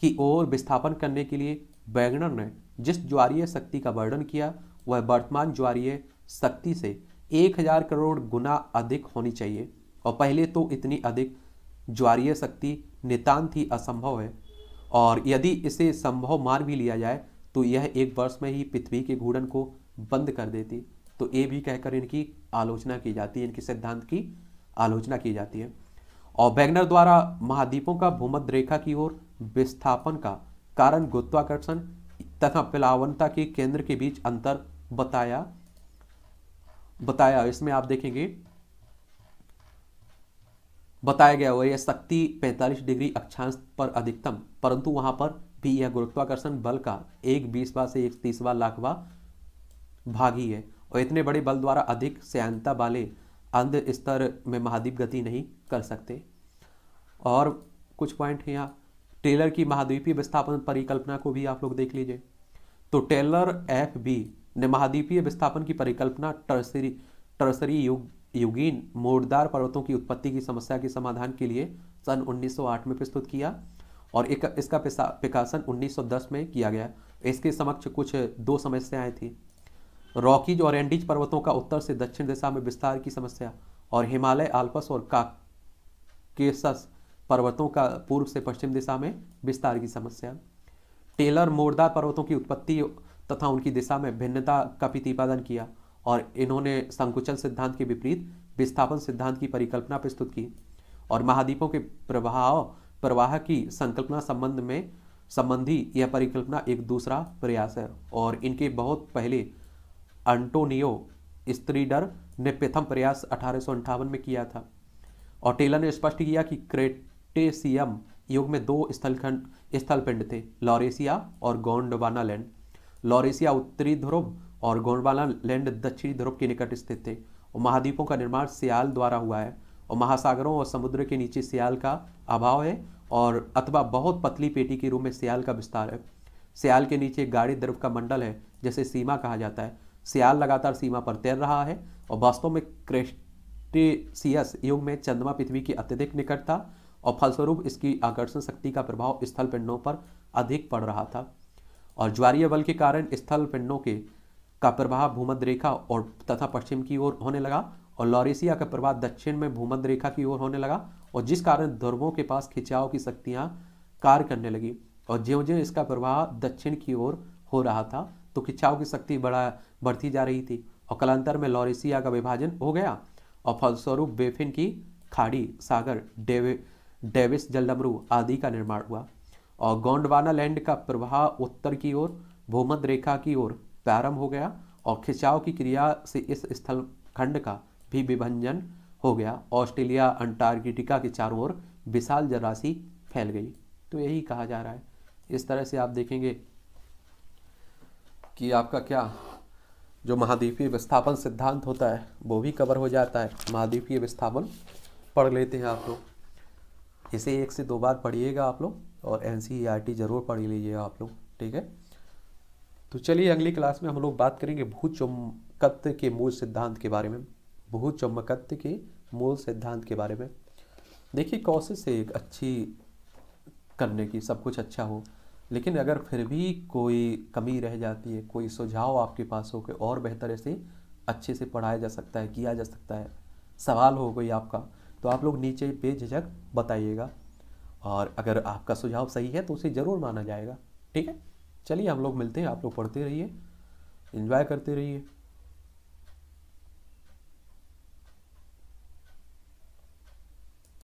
Speaker 1: की ओर विस्थापन करने के लिए बैगनर ने जिस ज्वारीय शक्ति का वर्णन किया वह वर्तमान ज्वारीय शक्ति से एक हजार करोड़ गुना अधिक होनी चाहिए और पहले तो इतनी अधिक ज्वारीय शक्ति नितान्त ही असंभव है और यदि इसे संभव मान भी लिया जाए तो यह एक वर्ष में ही पृथ्वी के घूर्णन को बंद कर देती तो ये भी कहकर इनकी आलोचना की जाती है इनके सिद्धांत की आलोचना की जाती है और बैगनर द्वारा महाद्वीपों का भूमध्य रेखा की ओर विस्थापन का कारण गुरुत्वाकर्षण तथा प्लावनता के केंद्र के बीच अंतर बताया बताया इसमें आप देखेंगे बताया गया हुआ यह शक्ति 45 डिग्री अक्षांश पर अधिकतम परंतु वहां पर भी यह गुरुत्वाकर्षण बल का एक बीसवा से एक तीसवा लाखवा भागी है और इतने बड़े बल द्वारा अधिक सयानता वाले अंध स्तर में महाद्वीप गति नहीं कर सकते और कुछ पॉइंट हैं यहाँ टेलर की महाद्वीपीय विस्थापन परिकल्पना को भी आप लोग देख लीजिए तो टेलर एफ बी ने महाद्वीपीय विस्थापन की परिकल्पना टर्सरी टर्सरी युग युगीन मोड़दार पर्वतों की उत्पत्ति की समस्या के समाधान के लिए सन 1908 में प्रस्तुत किया और एक इसका प्रकाशन 1910 में किया गया इसके समक्ष कुछ दो समस्याएं थी रॉकीज और एंडीज पर्वतों का उत्तर से दक्षिण दिशा में विस्तार की समस्या और हिमालय आल्पस और काकेसस पर्वतों का पूर्व से पश्चिम दिशा में विस्तार की समस्या टेलर मोरदार पर्वतों की उत्पत्ति तथा उनकी दिशा में भिन्नता का प्रतिपादन किया और इन्होंने संकुचन सिद्धांत के विपरीत विस्थापन सिद्धांत की परिकल्पना प्रस्तुत की और महाद्वीपों के प्रभाव प्रवाह की संकल्पना संबंध में संबंधी यह परिकल्पना एक दूसरा प्रयास है और इनके बहुत पहले अंटोनियो स्त्रीडर ने प्रथम प्रयास अठारह में किया था और टेलर ने स्पष्ट किया कि क्रेटेशियम युग में दो स्थलखंड स्थलपिंड थे लॉरेसिया और गोंडवाना लैंड लॉरेसिया उत्तरी ध्रुव और गोंडवाना लैंड दक्षिणी ध्रुव के निकट स्थित थे और महाद्वीपों का निर्माण सियाल द्वारा हुआ है और महासागरों और समुद्र के नीचे सियाल का अभाव है और अथवा बहुत पतली पेटी के रूप में सियाल का विस्तार है सियाल के नीचे गाड़ी द्रव का मंडल है जैसे सीमा कहा जाता है सियाल लगातार सीमा पर तैर रहा है और वास्तव में क्रेस्टेसियस युग में चंद्रमा पृथ्वी की अत्यधिक निकट था और फलस्वरूप इसकी आकर्षण शक्ति का प्रभाव स्थल पिंडों पर अधिक पड़ रहा था और ज्वारीय बल के कारण स्थल पिंडों के का प्रभाव भूमध्य रेखा और तथा पश्चिम की ओर होने लगा और लॉरेसिया का प्रभाव दक्षिण में भूमध्य रेखा की ओर होने लगा और जिस कारण ध्रुवों के पास खिंचाव की शक्तियाँ कार्य करने लगी और ज्यो ज्यो इसका प्रभाव दक्षिण की ओर हो रहा था तो खिंचाव की शक्ति बड़ा बढ़ती जा रही थी और कलांतर में लॉरिसिया का विभाजन हो गया और फलस्वरूप बेफिन की खाड़ी सागर डेवे डेविस जलडमरू आदि का निर्माण हुआ और गोंडवाना लैंड का प्रवाह उत्तर की ओर भूमध्य रेखा की ओर प्रारंभ हो गया और खिंचाव की क्रिया से इस स्थल खंड का भी विभंजन हो गया ऑस्ट्रेलिया अंटार्कटिका के चारों ओर विशाल जराशि फैल गई तो यही कहा जा रहा है इस तरह से आप देखेंगे कि आपका क्या जो महाद्वीपीय विस्थापन सिद्धांत होता है वो भी कवर हो जाता है महाद्वीपीय विस्थापन पढ़ लेते हैं आप लोग इसे एक से दो बार पढ़िएगा आप लोग और एन e ज़रूर पढ़ लीजिएगा आप लोग ठीक है तो चलिए अगली क्लास में हम लोग बात करेंगे भू चुम्बकत्व के मूल सिद्धांत के बारे में भू चुम्बकत्व के मूल सिद्धांत के बारे में देखिए कोशिश एक अच्छी करने की सब कुछ अच्छा हो लेकिन अगर फिर भी कोई कमी रह जाती है कोई सुझाव आपके पास हो कि और बेहतर ऐसे अच्छे से पढ़ाया जा सकता है किया जा सकता है सवाल हो कोई आपका तो आप लोग नीचे बेझिझक बताइएगा और अगर आपका सुझाव सही है तो उसे ज़रूर माना जाएगा ठीक है चलिए हम लोग मिलते हैं आप लोग पढ़ते रहिए इन्जॉय करते रहिए